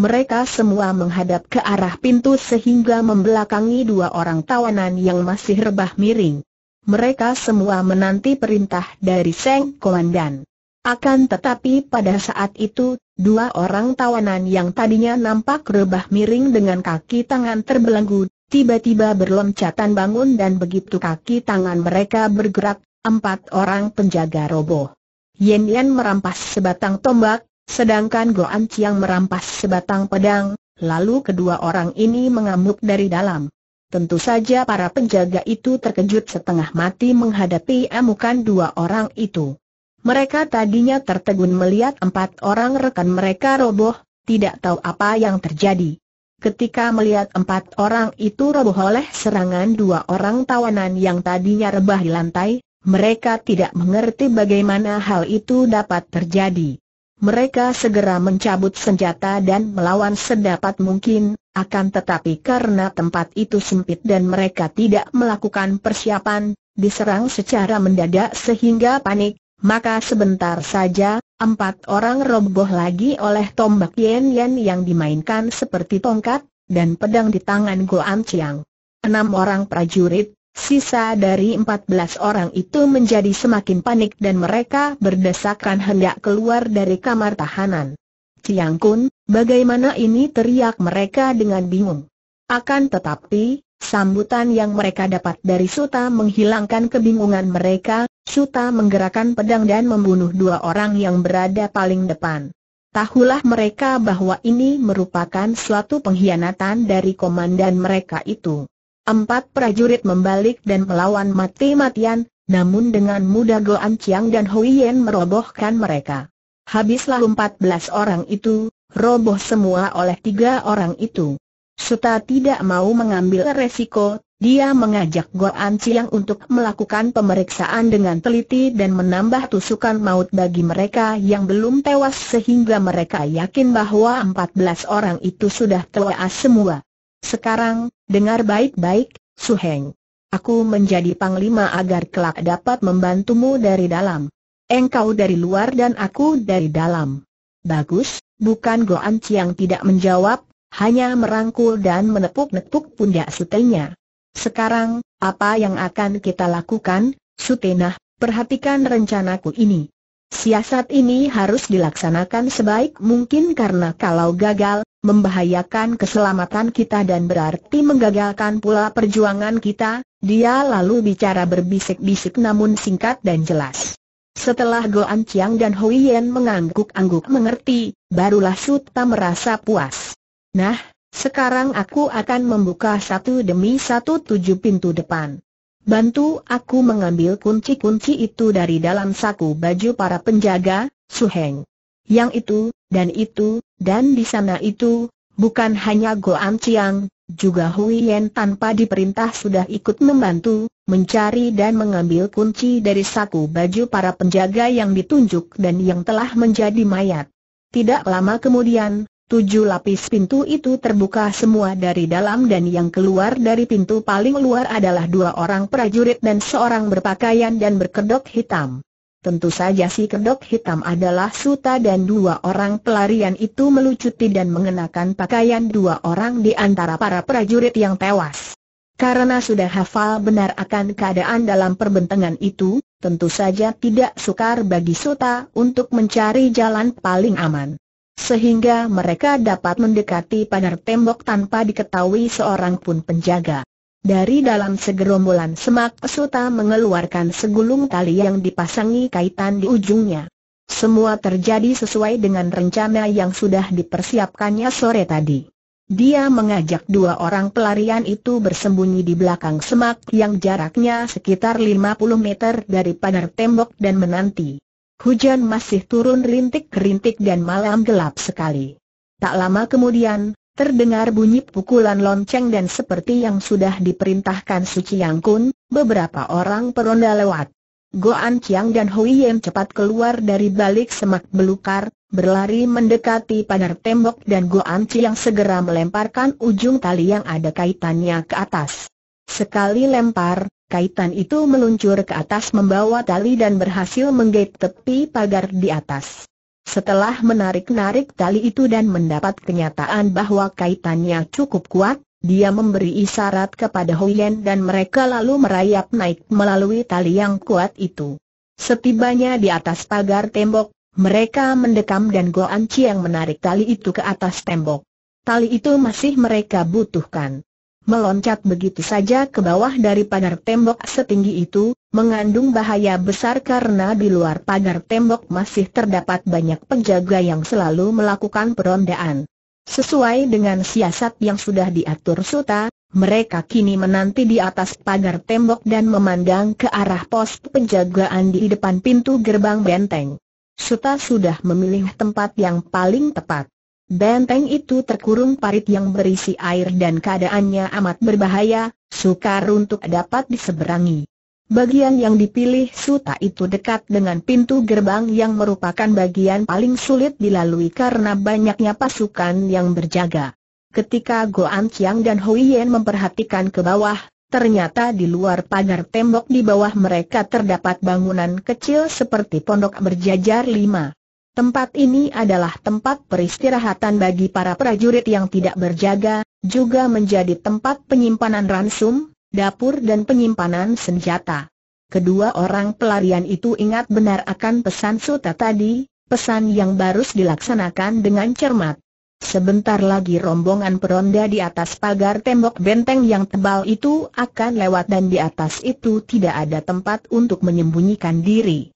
Mereka semua menghadap ke arah pintu sehingga membelakangi dua orang tawanan yang masih rebah miring. Mereka semua menanti perintah dari Seng Komandan. Akan tetapi pada saat itu, Dua orang tawanan yang tadinya nampak rebah miring dengan kaki tangan terbelenggu, tiba-tiba berloncatan bangun dan begitu kaki tangan mereka bergerak, empat orang penjaga roboh. Yen Yen merampas sebatang tombak, sedangkan Goan Chiang merampas sebatang pedang, lalu kedua orang ini mengamuk dari dalam. Tentu saja para penjaga itu terkejut setengah mati menghadapi amukan dua orang itu. Mereka tadinya tertegun melihat empat orang rekan mereka roboh, tidak tahu apa yang terjadi. Ketika melihat empat orang itu roboh oleh serangan dua orang tawanan yang tadinya rebah di lantai, mereka tidak mengerti bagaimana hal itu dapat terjadi. Mereka segera mencabut senjata dan melawan sedapat mungkin, akan tetapi karena tempat itu sempit dan mereka tidak melakukan persiapan, diserang secara mendadak sehingga panik, maka sebentar saja, empat orang roboh lagi oleh tombak Yen Yen yang dimainkan seperti tongkat, dan pedang di tangan Goan Chiang. Enam orang prajurit, sisa dari empat belas orang itu menjadi semakin panik dan mereka berdesakan hendak keluar dari kamar tahanan. Chiang Kun, bagaimana ini teriak mereka dengan bingung. Akan tetapi, Sambutan yang mereka dapat dari Suta menghilangkan kebingungan mereka, Suta menggerakkan pedang dan membunuh dua orang yang berada paling depan. Tahulah mereka bahwa ini merupakan suatu pengkhianatan dari komandan mereka itu. Empat prajurit membalik dan melawan mati-matian, namun dengan mudah Goan Chiang dan Hui merobohkan mereka. Habislah empat belas orang itu, roboh semua oleh tiga orang itu. Suta tidak mau mengambil resiko, dia mengajak Goan Chiang untuk melakukan pemeriksaan dengan teliti dan menambah tusukan maut bagi mereka yang belum tewas sehingga mereka yakin bahwa 14 orang itu sudah tewas semua. Sekarang, dengar baik-baik, Su Heng. Aku menjadi panglima agar kelak dapat membantumu dari dalam. Engkau dari luar dan aku dari dalam. Bagus, bukan Goan Chiang tidak menjawab, hanya merangkul dan menepuk-nepuk pundak sutenya. Sekarang, apa yang akan kita lakukan, Sutenah, perhatikan rencanaku ini. Siasat ini harus dilaksanakan sebaik mungkin karena kalau gagal, membahayakan keselamatan kita dan berarti menggagalkan pula perjuangan kita, dia lalu bicara berbisik-bisik namun singkat dan jelas. Setelah Goan Chiang dan Hui Yan mengangguk-angguk mengerti, barulah Suta merasa puas. Nah, sekarang aku akan membuka satu demi satu tujuh pintu depan. Bantu aku mengambil kunci-kunci itu dari dalam saku baju para penjaga, Su Heng. Yang itu, dan itu, dan di sana itu, bukan hanya Goan Chiang, juga Hui Yen tanpa diperintah sudah ikut membantu, mencari dan mengambil kunci dari saku baju para penjaga yang ditunjuk dan yang telah menjadi mayat. Tidak lama kemudian, Tujuh lapis pintu itu terbuka semua dari dalam dan yang keluar dari pintu paling luar adalah dua orang prajurit dan seorang berpakaian dan berkedok hitam. Tentu saja si kedok hitam adalah Suta dan dua orang pelarian itu melucuti dan mengenakan pakaian dua orang di antara para prajurit yang tewas. Karena sudah hafal benar akan keadaan dalam perbentangan itu, tentu saja tidak sukar bagi Suta untuk mencari jalan paling aman sehingga mereka dapat mendekati pagar tembok tanpa diketahui seorang pun penjaga. Dari dalam segerombolan semak Suta mengeluarkan segulung tali yang dipasangi kaitan di ujungnya. Semua terjadi sesuai dengan rencana yang sudah dipersiapkannya sore tadi. Dia mengajak dua orang pelarian itu bersembunyi di belakang semak yang jaraknya sekitar 50 meter dari pagar tembok dan menanti. Hujan masih turun rintik-rintik dan malam gelap sekali. Tak lama kemudian, terdengar bunyi pukulan lonceng dan seperti yang sudah diperintahkan Suci Yang Kun, beberapa orang peronda lewat. Goan Chiang dan Hui Yen cepat keluar dari balik semak belukar, berlari mendekati pagar tembok dan Goan Chiang segera melemparkan ujung tali yang ada kaitannya ke atas. Sekali lempar, kaitan itu meluncur ke atas membawa tali dan berhasil menggait tepi pagar di atas. Setelah menarik-narik tali itu dan mendapat kenyataan bahwa kaitannya cukup kuat, dia memberi isyarat kepada Huyen dan mereka lalu merayap naik melalui tali yang kuat itu. Setibanya di atas pagar tembok, mereka mendekam dan Goan Chiang menarik tali itu ke atas tembok. Tali itu masih mereka butuhkan meloncat begitu saja ke bawah dari pagar tembok setinggi itu, mengandung bahaya besar karena di luar pagar tembok masih terdapat banyak penjaga yang selalu melakukan perondaan. Sesuai dengan siasat yang sudah diatur Suta, mereka kini menanti di atas pagar tembok dan memandang ke arah pos penjagaan di depan pintu gerbang benteng. Suta sudah memilih tempat yang paling tepat. Benteng itu terkurung parit yang berisi air dan keadaannya amat berbahaya, sukar untuk dapat diseberangi. Bagian yang dipilih Suta itu dekat dengan pintu gerbang yang merupakan bagian paling sulit dilalui karena banyaknya pasukan yang berjaga. Ketika Goan Chiang dan Hui Yan memperhatikan ke bawah, ternyata di luar pagar tembok di bawah mereka terdapat bangunan kecil seperti pondok berjajar lima. Tempat ini adalah tempat peristirahatan bagi para prajurit yang tidak berjaga, juga menjadi tempat penyimpanan ransum, dapur dan penyimpanan senjata. Kedua orang pelarian itu ingat benar akan pesan Suta tadi, pesan yang baru dilaksanakan dengan cermat. Sebentar lagi rombongan peronda di atas pagar tembok benteng yang tebal itu akan lewat dan di atas itu tidak ada tempat untuk menyembunyikan diri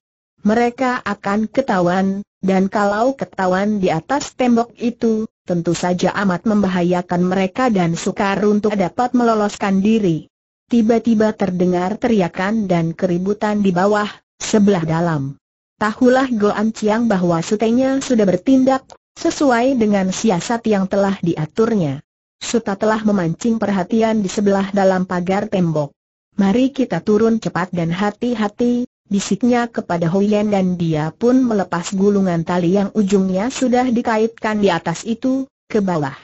mereka akan ketahuan, dan kalau ketahuan di atas tembok itu, tentu saja amat membahayakan mereka dan sukar untuk dapat meloloskan diri. Tiba-tiba terdengar teriakan dan keributan di bawah, sebelah dalam. Tahulah Goan Chiang bahwa sutenya sudah bertindak, sesuai dengan siasat yang telah diaturnya. Suta telah memancing perhatian di sebelah dalam pagar tembok. Mari kita turun cepat dan hati-hati, bisiknya kepada Yen dan dia pun melepas gulungan tali yang ujungnya sudah dikaitkan di atas itu, ke bawah.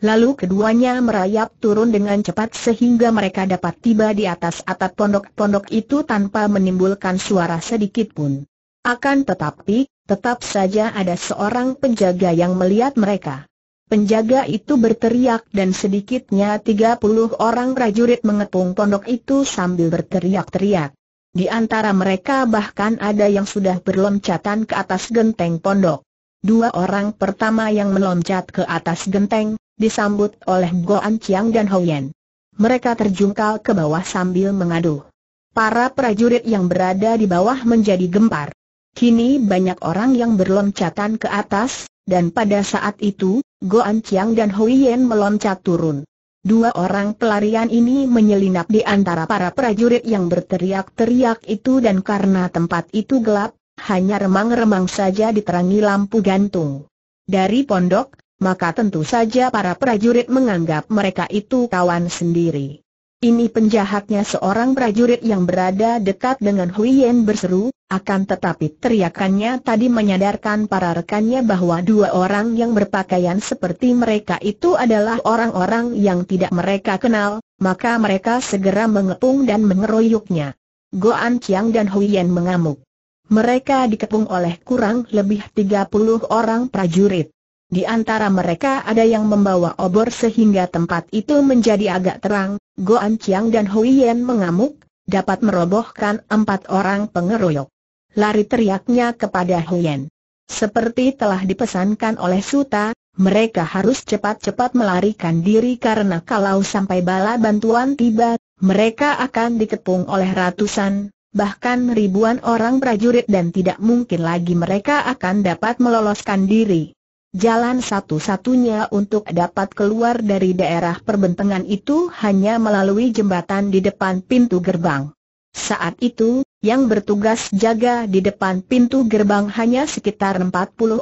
Lalu keduanya merayap turun dengan cepat sehingga mereka dapat tiba di atas atap pondok-pondok itu tanpa menimbulkan suara sedikit pun. Akan tetapi, tetap saja ada seorang penjaga yang melihat mereka. Penjaga itu berteriak dan sedikitnya 30 orang prajurit mengepung pondok itu sambil berteriak-teriak. Di antara mereka bahkan ada yang sudah berloncatan ke atas genteng pondok. Dua orang pertama yang meloncat ke atas genteng, disambut oleh Goan Chiang dan Hoyen. Mereka terjungkal ke bawah sambil mengadu. Para prajurit yang berada di bawah menjadi gempar. Kini banyak orang yang berloncatan ke atas, dan pada saat itu, Goan Chiang dan Hoyen meloncat turun. Dua orang pelarian ini menyelinap di antara para prajurit yang berteriak-teriak itu dan karena tempat itu gelap, hanya remang-remang saja diterangi lampu gantung. Dari pondok, maka tentu saja para prajurit menganggap mereka itu kawan sendiri. Ini penjahatnya seorang prajurit yang berada dekat dengan Huyen berseru, akan tetapi teriakannya tadi menyadarkan para rekannya bahwa dua orang yang berpakaian seperti mereka itu adalah orang-orang yang tidak mereka kenal, maka mereka segera mengepung dan mengeroyoknya. Goan Chiang dan Huyen mengamuk. Mereka dikepung oleh kurang lebih 30 orang prajurit. Di antara mereka ada yang membawa obor sehingga tempat itu menjadi agak terang, Goan Chiang dan Hui Yan mengamuk, dapat merobohkan empat orang pengeroyok. Lari teriaknya kepada Hui Yan. Seperti telah dipesankan oleh Suta, mereka harus cepat-cepat melarikan diri karena kalau sampai bala bantuan tiba, mereka akan dikepung oleh ratusan, bahkan ribuan orang prajurit dan tidak mungkin lagi mereka akan dapat meloloskan diri. Jalan satu-satunya untuk dapat keluar dari daerah perbentangan itu hanya melalui jembatan di depan pintu gerbang. Saat itu, yang bertugas jaga di depan pintu gerbang hanya sekitar 40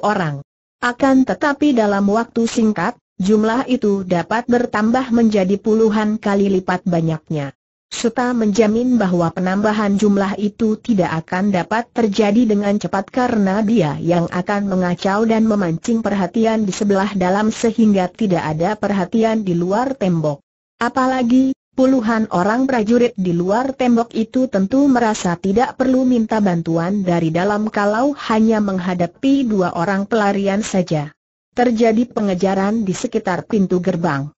orang. Akan tetapi dalam waktu singkat, jumlah itu dapat bertambah menjadi puluhan kali lipat banyaknya. Suta menjamin bahwa penambahan jumlah itu tidak akan dapat terjadi dengan cepat karena dia yang akan mengacau dan memancing perhatian di sebelah dalam sehingga tidak ada perhatian di luar tembok. Apalagi, puluhan orang prajurit di luar tembok itu tentu merasa tidak perlu minta bantuan dari dalam kalau hanya menghadapi dua orang pelarian saja. Terjadi pengejaran di sekitar pintu gerbang.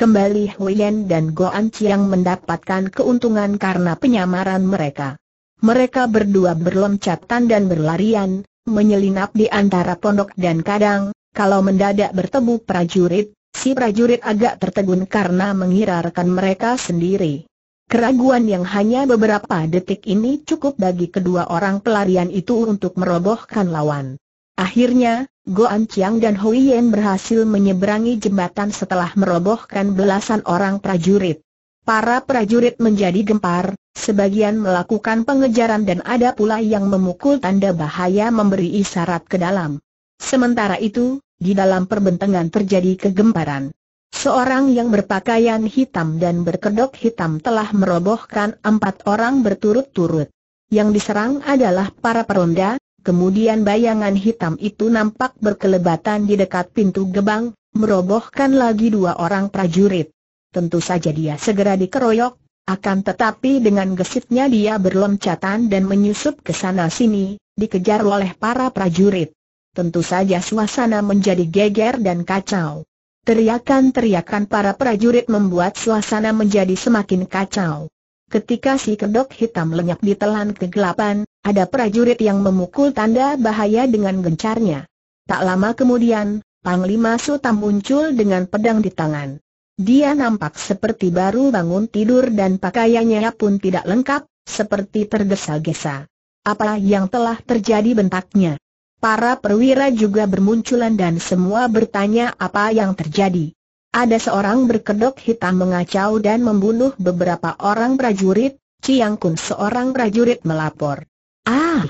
Kembali Huyen dan Goan Chiang mendapatkan keuntungan karena penyamaran mereka. Mereka berdua berloncatan dan berlarian, menyelinap di antara pondok dan kadang, kalau mendadak bertemu prajurit, si prajurit agak tertegun karena mengira rekan mereka sendiri. Keraguan yang hanya beberapa detik ini cukup bagi kedua orang pelarian itu untuk merobohkan lawan. Akhirnya, Goan Chiang dan Hui Yen berhasil menyeberangi jembatan setelah merobohkan belasan orang prajurit. Para prajurit menjadi gempar, sebagian melakukan pengejaran dan ada pula yang memukul tanda bahaya memberi isyarat ke dalam. Sementara itu, di dalam perbentangan terjadi kegemparan. Seorang yang berpakaian hitam dan berkedok hitam telah merobohkan empat orang berturut-turut. Yang diserang adalah para peronda, Kemudian bayangan hitam itu nampak berkelebatan di dekat pintu gebang, merobohkan lagi dua orang prajurit. Tentu saja dia segera dikeroyok, akan tetapi dengan gesitnya dia berloncatan dan menyusup ke sana-sini, dikejar oleh para prajurit. Tentu saja suasana menjadi geger dan kacau. Teriakan-teriakan para prajurit membuat suasana menjadi semakin kacau. Ketika si kedok hitam lenyap ditelan kegelapan, ada prajurit yang memukul tanda bahaya dengan gencarnya. Tak lama kemudian, Panglima Sutam muncul dengan pedang di tangan. Dia nampak seperti baru bangun tidur dan pakaiannya pun tidak lengkap, seperti tergesa-gesa. Apalah yang telah terjadi bentaknya? Para perwira juga bermunculan dan semua bertanya apa yang terjadi. Ada seorang berkedok hitam mengacau dan membunuh beberapa orang prajurit, Ciang Kun seorang prajurit melapor. Ah!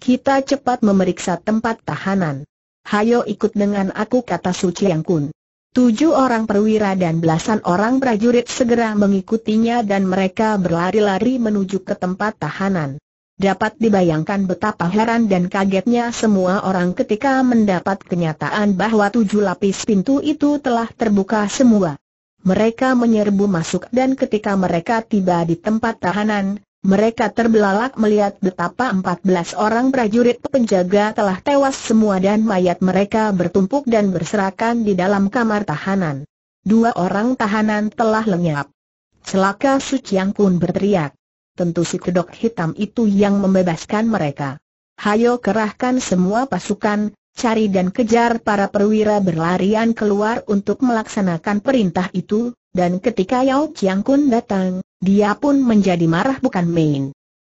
Kita cepat memeriksa tempat tahanan. Hayo ikut dengan aku kata Suci Yang Kun. Tujuh orang perwira dan belasan orang prajurit segera mengikutinya dan mereka berlari-lari menuju ke tempat tahanan. Dapat dibayangkan betapa heran dan kagetnya semua orang ketika mendapat kenyataan bahwa tujuh lapis pintu itu telah terbuka semua. Mereka menyerbu masuk dan ketika mereka tiba di tempat tahanan, mereka terbelalak melihat betapa 14 orang prajurit penjaga telah tewas semua dan mayat mereka bertumpuk dan berserakan di dalam kamar tahanan. Dua orang tahanan telah lenyap. Celaka Su Chiang Kun berteriak. Tentu si kedok hitam itu yang membebaskan mereka. Hayo kerahkan semua pasukan, cari dan kejar para perwira berlarian keluar untuk melaksanakan perintah itu, dan ketika Yao Chiang Kun datang, dia pun menjadi marah bukan main.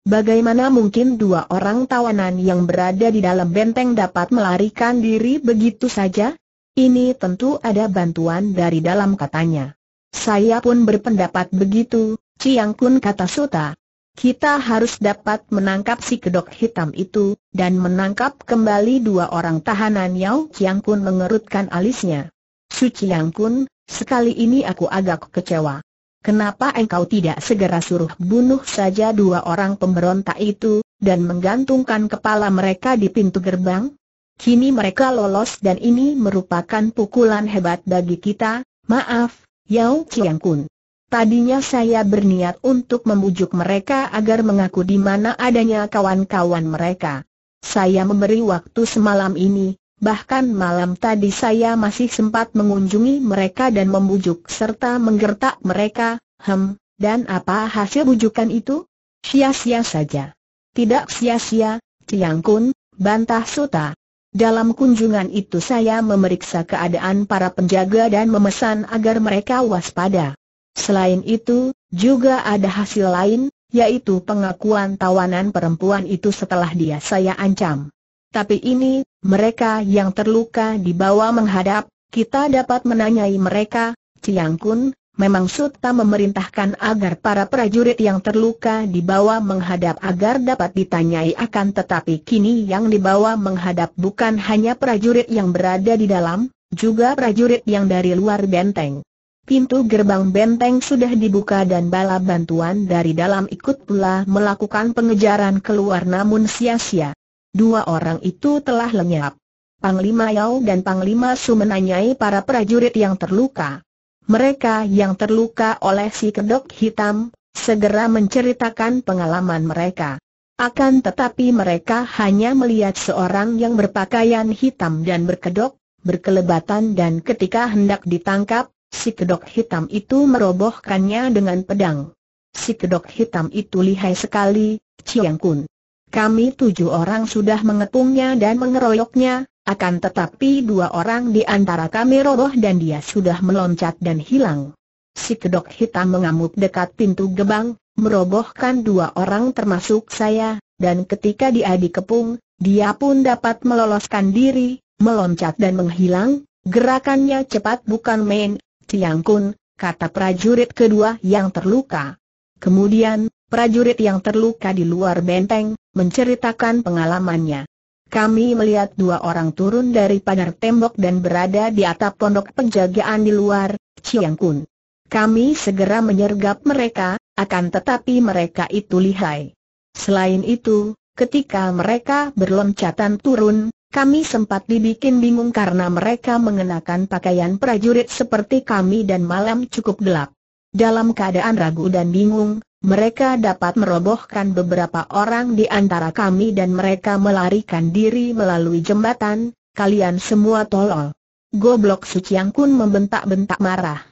Bagaimana mungkin dua orang tawanan yang berada di dalam benteng dapat melarikan diri begitu saja? Ini tentu ada bantuan dari dalam katanya. Saya pun berpendapat begitu, Ciang Kun kata Suta. Kita harus dapat menangkap si kedok hitam itu, dan menangkap kembali dua orang tahanan Yao Ciang Kun mengerutkan alisnya. Su Ciang Kun, sekali ini aku agak kecewa. Kenapa engkau tidak segera suruh bunuh saja dua orang pemberontak itu, dan menggantungkan kepala mereka di pintu gerbang? Kini mereka lolos dan ini merupakan pukulan hebat bagi kita, maaf, Yao Chiang Kun. Tadinya saya berniat untuk membujuk mereka agar mengaku di mana adanya kawan-kawan mereka. Saya memberi waktu semalam ini, bahkan malam tadi saya masih sempat mengunjungi mereka dan membujuk serta menggertak mereka, hem, dan apa hasil bujukan itu? Sia-sia saja. Tidak sia-sia, Ciang Kun, bantah Suta. Dalam kunjungan itu saya memeriksa keadaan para penjaga dan memesan agar mereka waspada. Selain itu, juga ada hasil lain, yaitu pengakuan tawanan perempuan itu setelah dia saya ancam. Tapi ini, mereka yang terluka dibawa menghadap, kita dapat menanyai mereka, Ciang Kun, memang Suta memerintahkan agar para prajurit yang terluka dibawa menghadap agar dapat ditanyai akan tetapi kini yang dibawa menghadap bukan hanya prajurit yang berada di dalam, juga prajurit yang dari luar benteng. Pintu gerbang benteng sudah dibuka dan bala bantuan dari dalam ikut pula melakukan pengejaran keluar namun sia-sia. Dua orang itu telah lenyap. Panglima Yao dan Panglima Su menanyai para prajurit yang terluka. Mereka yang terluka oleh si kedok hitam, segera menceritakan pengalaman mereka. Akan tetapi mereka hanya melihat seorang yang berpakaian hitam dan berkedok, berkelebatan dan ketika hendak ditangkap, si kedok hitam itu merobohkannya dengan pedang. Si kedok hitam itu lihai sekali, Chiang Kun. Kami tujuh orang sudah mengepungnya dan mengeroyoknya, akan tetapi dua orang di antara kami roboh dan dia sudah meloncat dan hilang. Si kedok hitam mengamuk dekat pintu gebang, merobohkan dua orang termasuk saya, dan ketika dia dikepung, dia pun dapat meloloskan diri, meloncat dan menghilang, gerakannya cepat bukan main, Tiang Kun, kata prajurit kedua yang terluka. Kemudian, prajurit yang terluka di luar benteng, menceritakan pengalamannya. Kami melihat dua orang turun dari pagar tembok dan berada di atap pondok penjagaan di luar, Chiang Kun. Kami segera menyergap mereka, akan tetapi mereka itu lihai. Selain itu, ketika mereka berloncatan turun, kami sempat dibikin bingung karena mereka mengenakan pakaian prajurit seperti kami dan malam cukup gelap. Dalam keadaan ragu dan bingung, mereka dapat merobohkan beberapa orang di antara kami dan mereka melarikan diri melalui jembatan, kalian semua tolol. Goblok Suciang Kun membentak-bentak marah.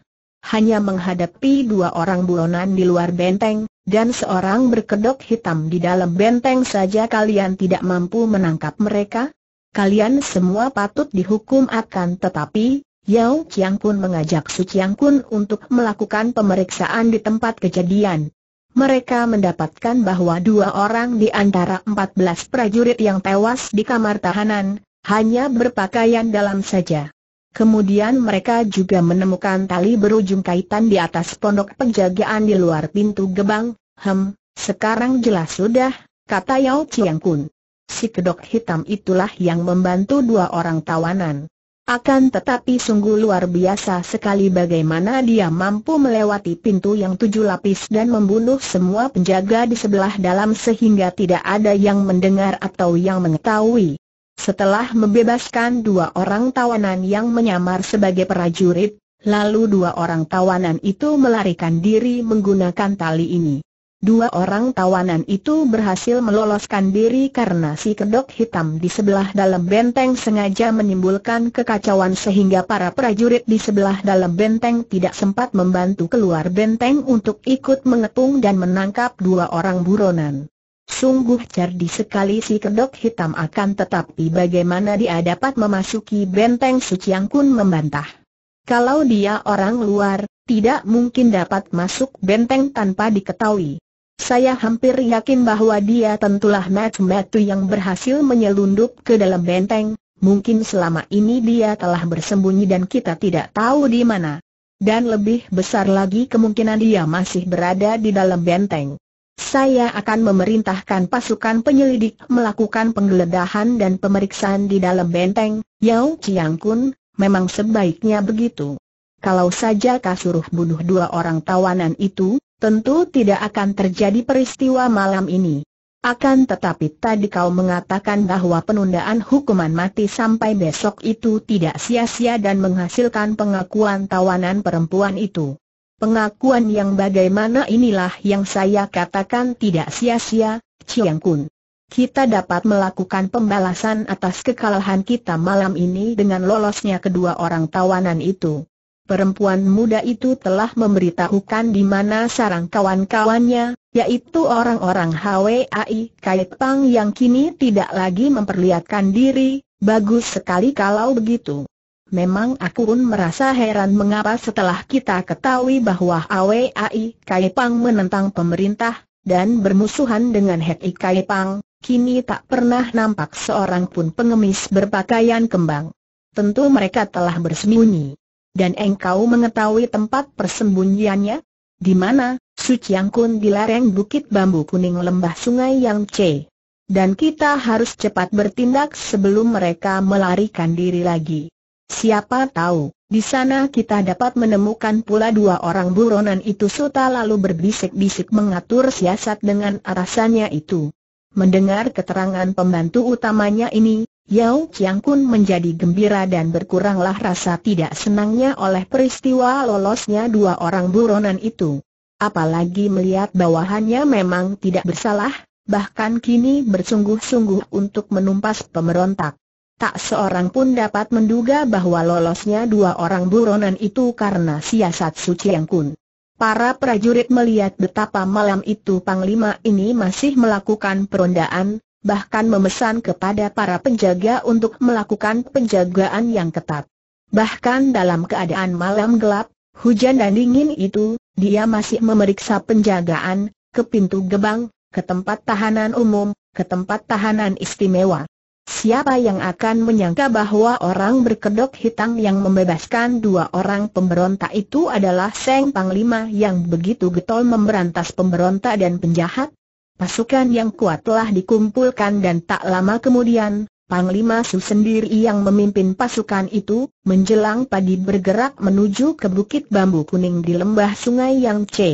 Hanya menghadapi dua orang buronan di luar benteng, dan seorang berkedok hitam di dalam benteng saja kalian tidak mampu menangkap mereka? Kalian semua patut dihukum akan tetapi, Yao Chiang Kun mengajak Su Kun untuk melakukan pemeriksaan di tempat kejadian mereka mendapatkan bahwa dua orang di antara empat belas prajurit yang tewas di kamar tahanan, hanya berpakaian dalam saja. Kemudian mereka juga menemukan tali berujung kaitan di atas pondok penjagaan di luar pintu gebang, hem, sekarang jelas sudah, kata Yao Chiang Kun. Si kedok hitam itulah yang membantu dua orang tawanan. Akan tetapi sungguh luar biasa sekali bagaimana dia mampu melewati pintu yang tujuh lapis dan membunuh semua penjaga di sebelah dalam sehingga tidak ada yang mendengar atau yang mengetahui. Setelah membebaskan dua orang tawanan yang menyamar sebagai prajurit, lalu dua orang tawanan itu melarikan diri menggunakan tali ini. Dua orang tawanan itu berhasil meloloskan diri karena si kedok hitam di sebelah dalam benteng sengaja menimbulkan kekacauan sehingga para prajurit di sebelah dalam benteng tidak sempat membantu keluar benteng untuk ikut mengepung dan menangkap dua orang buronan. Sungguh cerdik sekali si kedok hitam akan tetapi bagaimana dia dapat memasuki benteng Suciang Kun membantah. Kalau dia orang luar, tidak mungkin dapat masuk benteng tanpa diketahui. Saya hampir yakin bahwa dia tentulah Mat Matu yang berhasil menyelundup ke dalam benteng, mungkin selama ini dia telah bersembunyi dan kita tidak tahu di mana. Dan lebih besar lagi kemungkinan dia masih berada di dalam benteng. Saya akan memerintahkan pasukan penyelidik melakukan penggeledahan dan pemeriksaan di dalam benteng, Yao Chiang Kun, memang sebaiknya begitu. Kalau saja kasuruh bunuh dua orang tawanan itu, tentu tidak akan terjadi peristiwa malam ini. Akan tetapi tadi kau mengatakan bahwa penundaan hukuman mati sampai besok itu tidak sia-sia dan menghasilkan pengakuan tawanan perempuan itu. Pengakuan yang bagaimana inilah yang saya katakan tidak sia-sia, Chiang Kun. Kita dapat melakukan pembalasan atas kekalahan kita malam ini dengan lolosnya kedua orang tawanan itu perempuan muda itu telah memberitahukan di mana sarang kawan-kawannya, yaitu orang-orang HWAI Kait Pang yang kini tidak lagi memperlihatkan diri, bagus sekali kalau begitu. Memang aku pun merasa heran mengapa setelah kita ketahui bahwa HWAI Kait Pang menentang pemerintah, dan bermusuhan dengan Hei Kait kini tak pernah nampak seorang pun pengemis berpakaian kembang. Tentu mereka telah bersembunyi. Dan engkau mengetahui tempat persembunyiannya? Di mana? Suciang Kun di lereng Bukit Bambu Kuning Lembah Sungai Yang C. Dan kita harus cepat bertindak sebelum mereka melarikan diri lagi. Siapa tahu, di sana kita dapat menemukan pula dua orang buronan itu Suta lalu berbisik-bisik mengatur siasat dengan arasannya itu. Mendengar keterangan pembantu utamanya ini, Yao Chiang Kun menjadi gembira dan berkuranglah rasa tidak senangnya oleh peristiwa lolosnya dua orang buronan itu. Apalagi melihat bawahannya memang tidak bersalah, bahkan kini bersungguh-sungguh untuk menumpas pemberontak. Tak seorang pun dapat menduga bahwa lolosnya dua orang buronan itu karena siasat Su Chiang Kun. Para prajurit melihat betapa malam itu Panglima ini masih melakukan perondaan, bahkan memesan kepada para penjaga untuk melakukan penjagaan yang ketat. Bahkan dalam keadaan malam gelap, hujan dan dingin itu, dia masih memeriksa penjagaan, ke pintu gebang, ke tempat tahanan umum, ke tempat tahanan istimewa. Siapa yang akan menyangka bahwa orang berkedok hitam yang membebaskan dua orang pemberontak itu adalah Seng Panglima yang begitu getol memberantas pemberontak dan penjahat? Pasukan yang kuat telah dikumpulkan dan tak lama kemudian, Panglima Su sendiri yang memimpin pasukan itu, menjelang pagi bergerak menuju ke Bukit Bambu Kuning di lembah sungai Yang Che.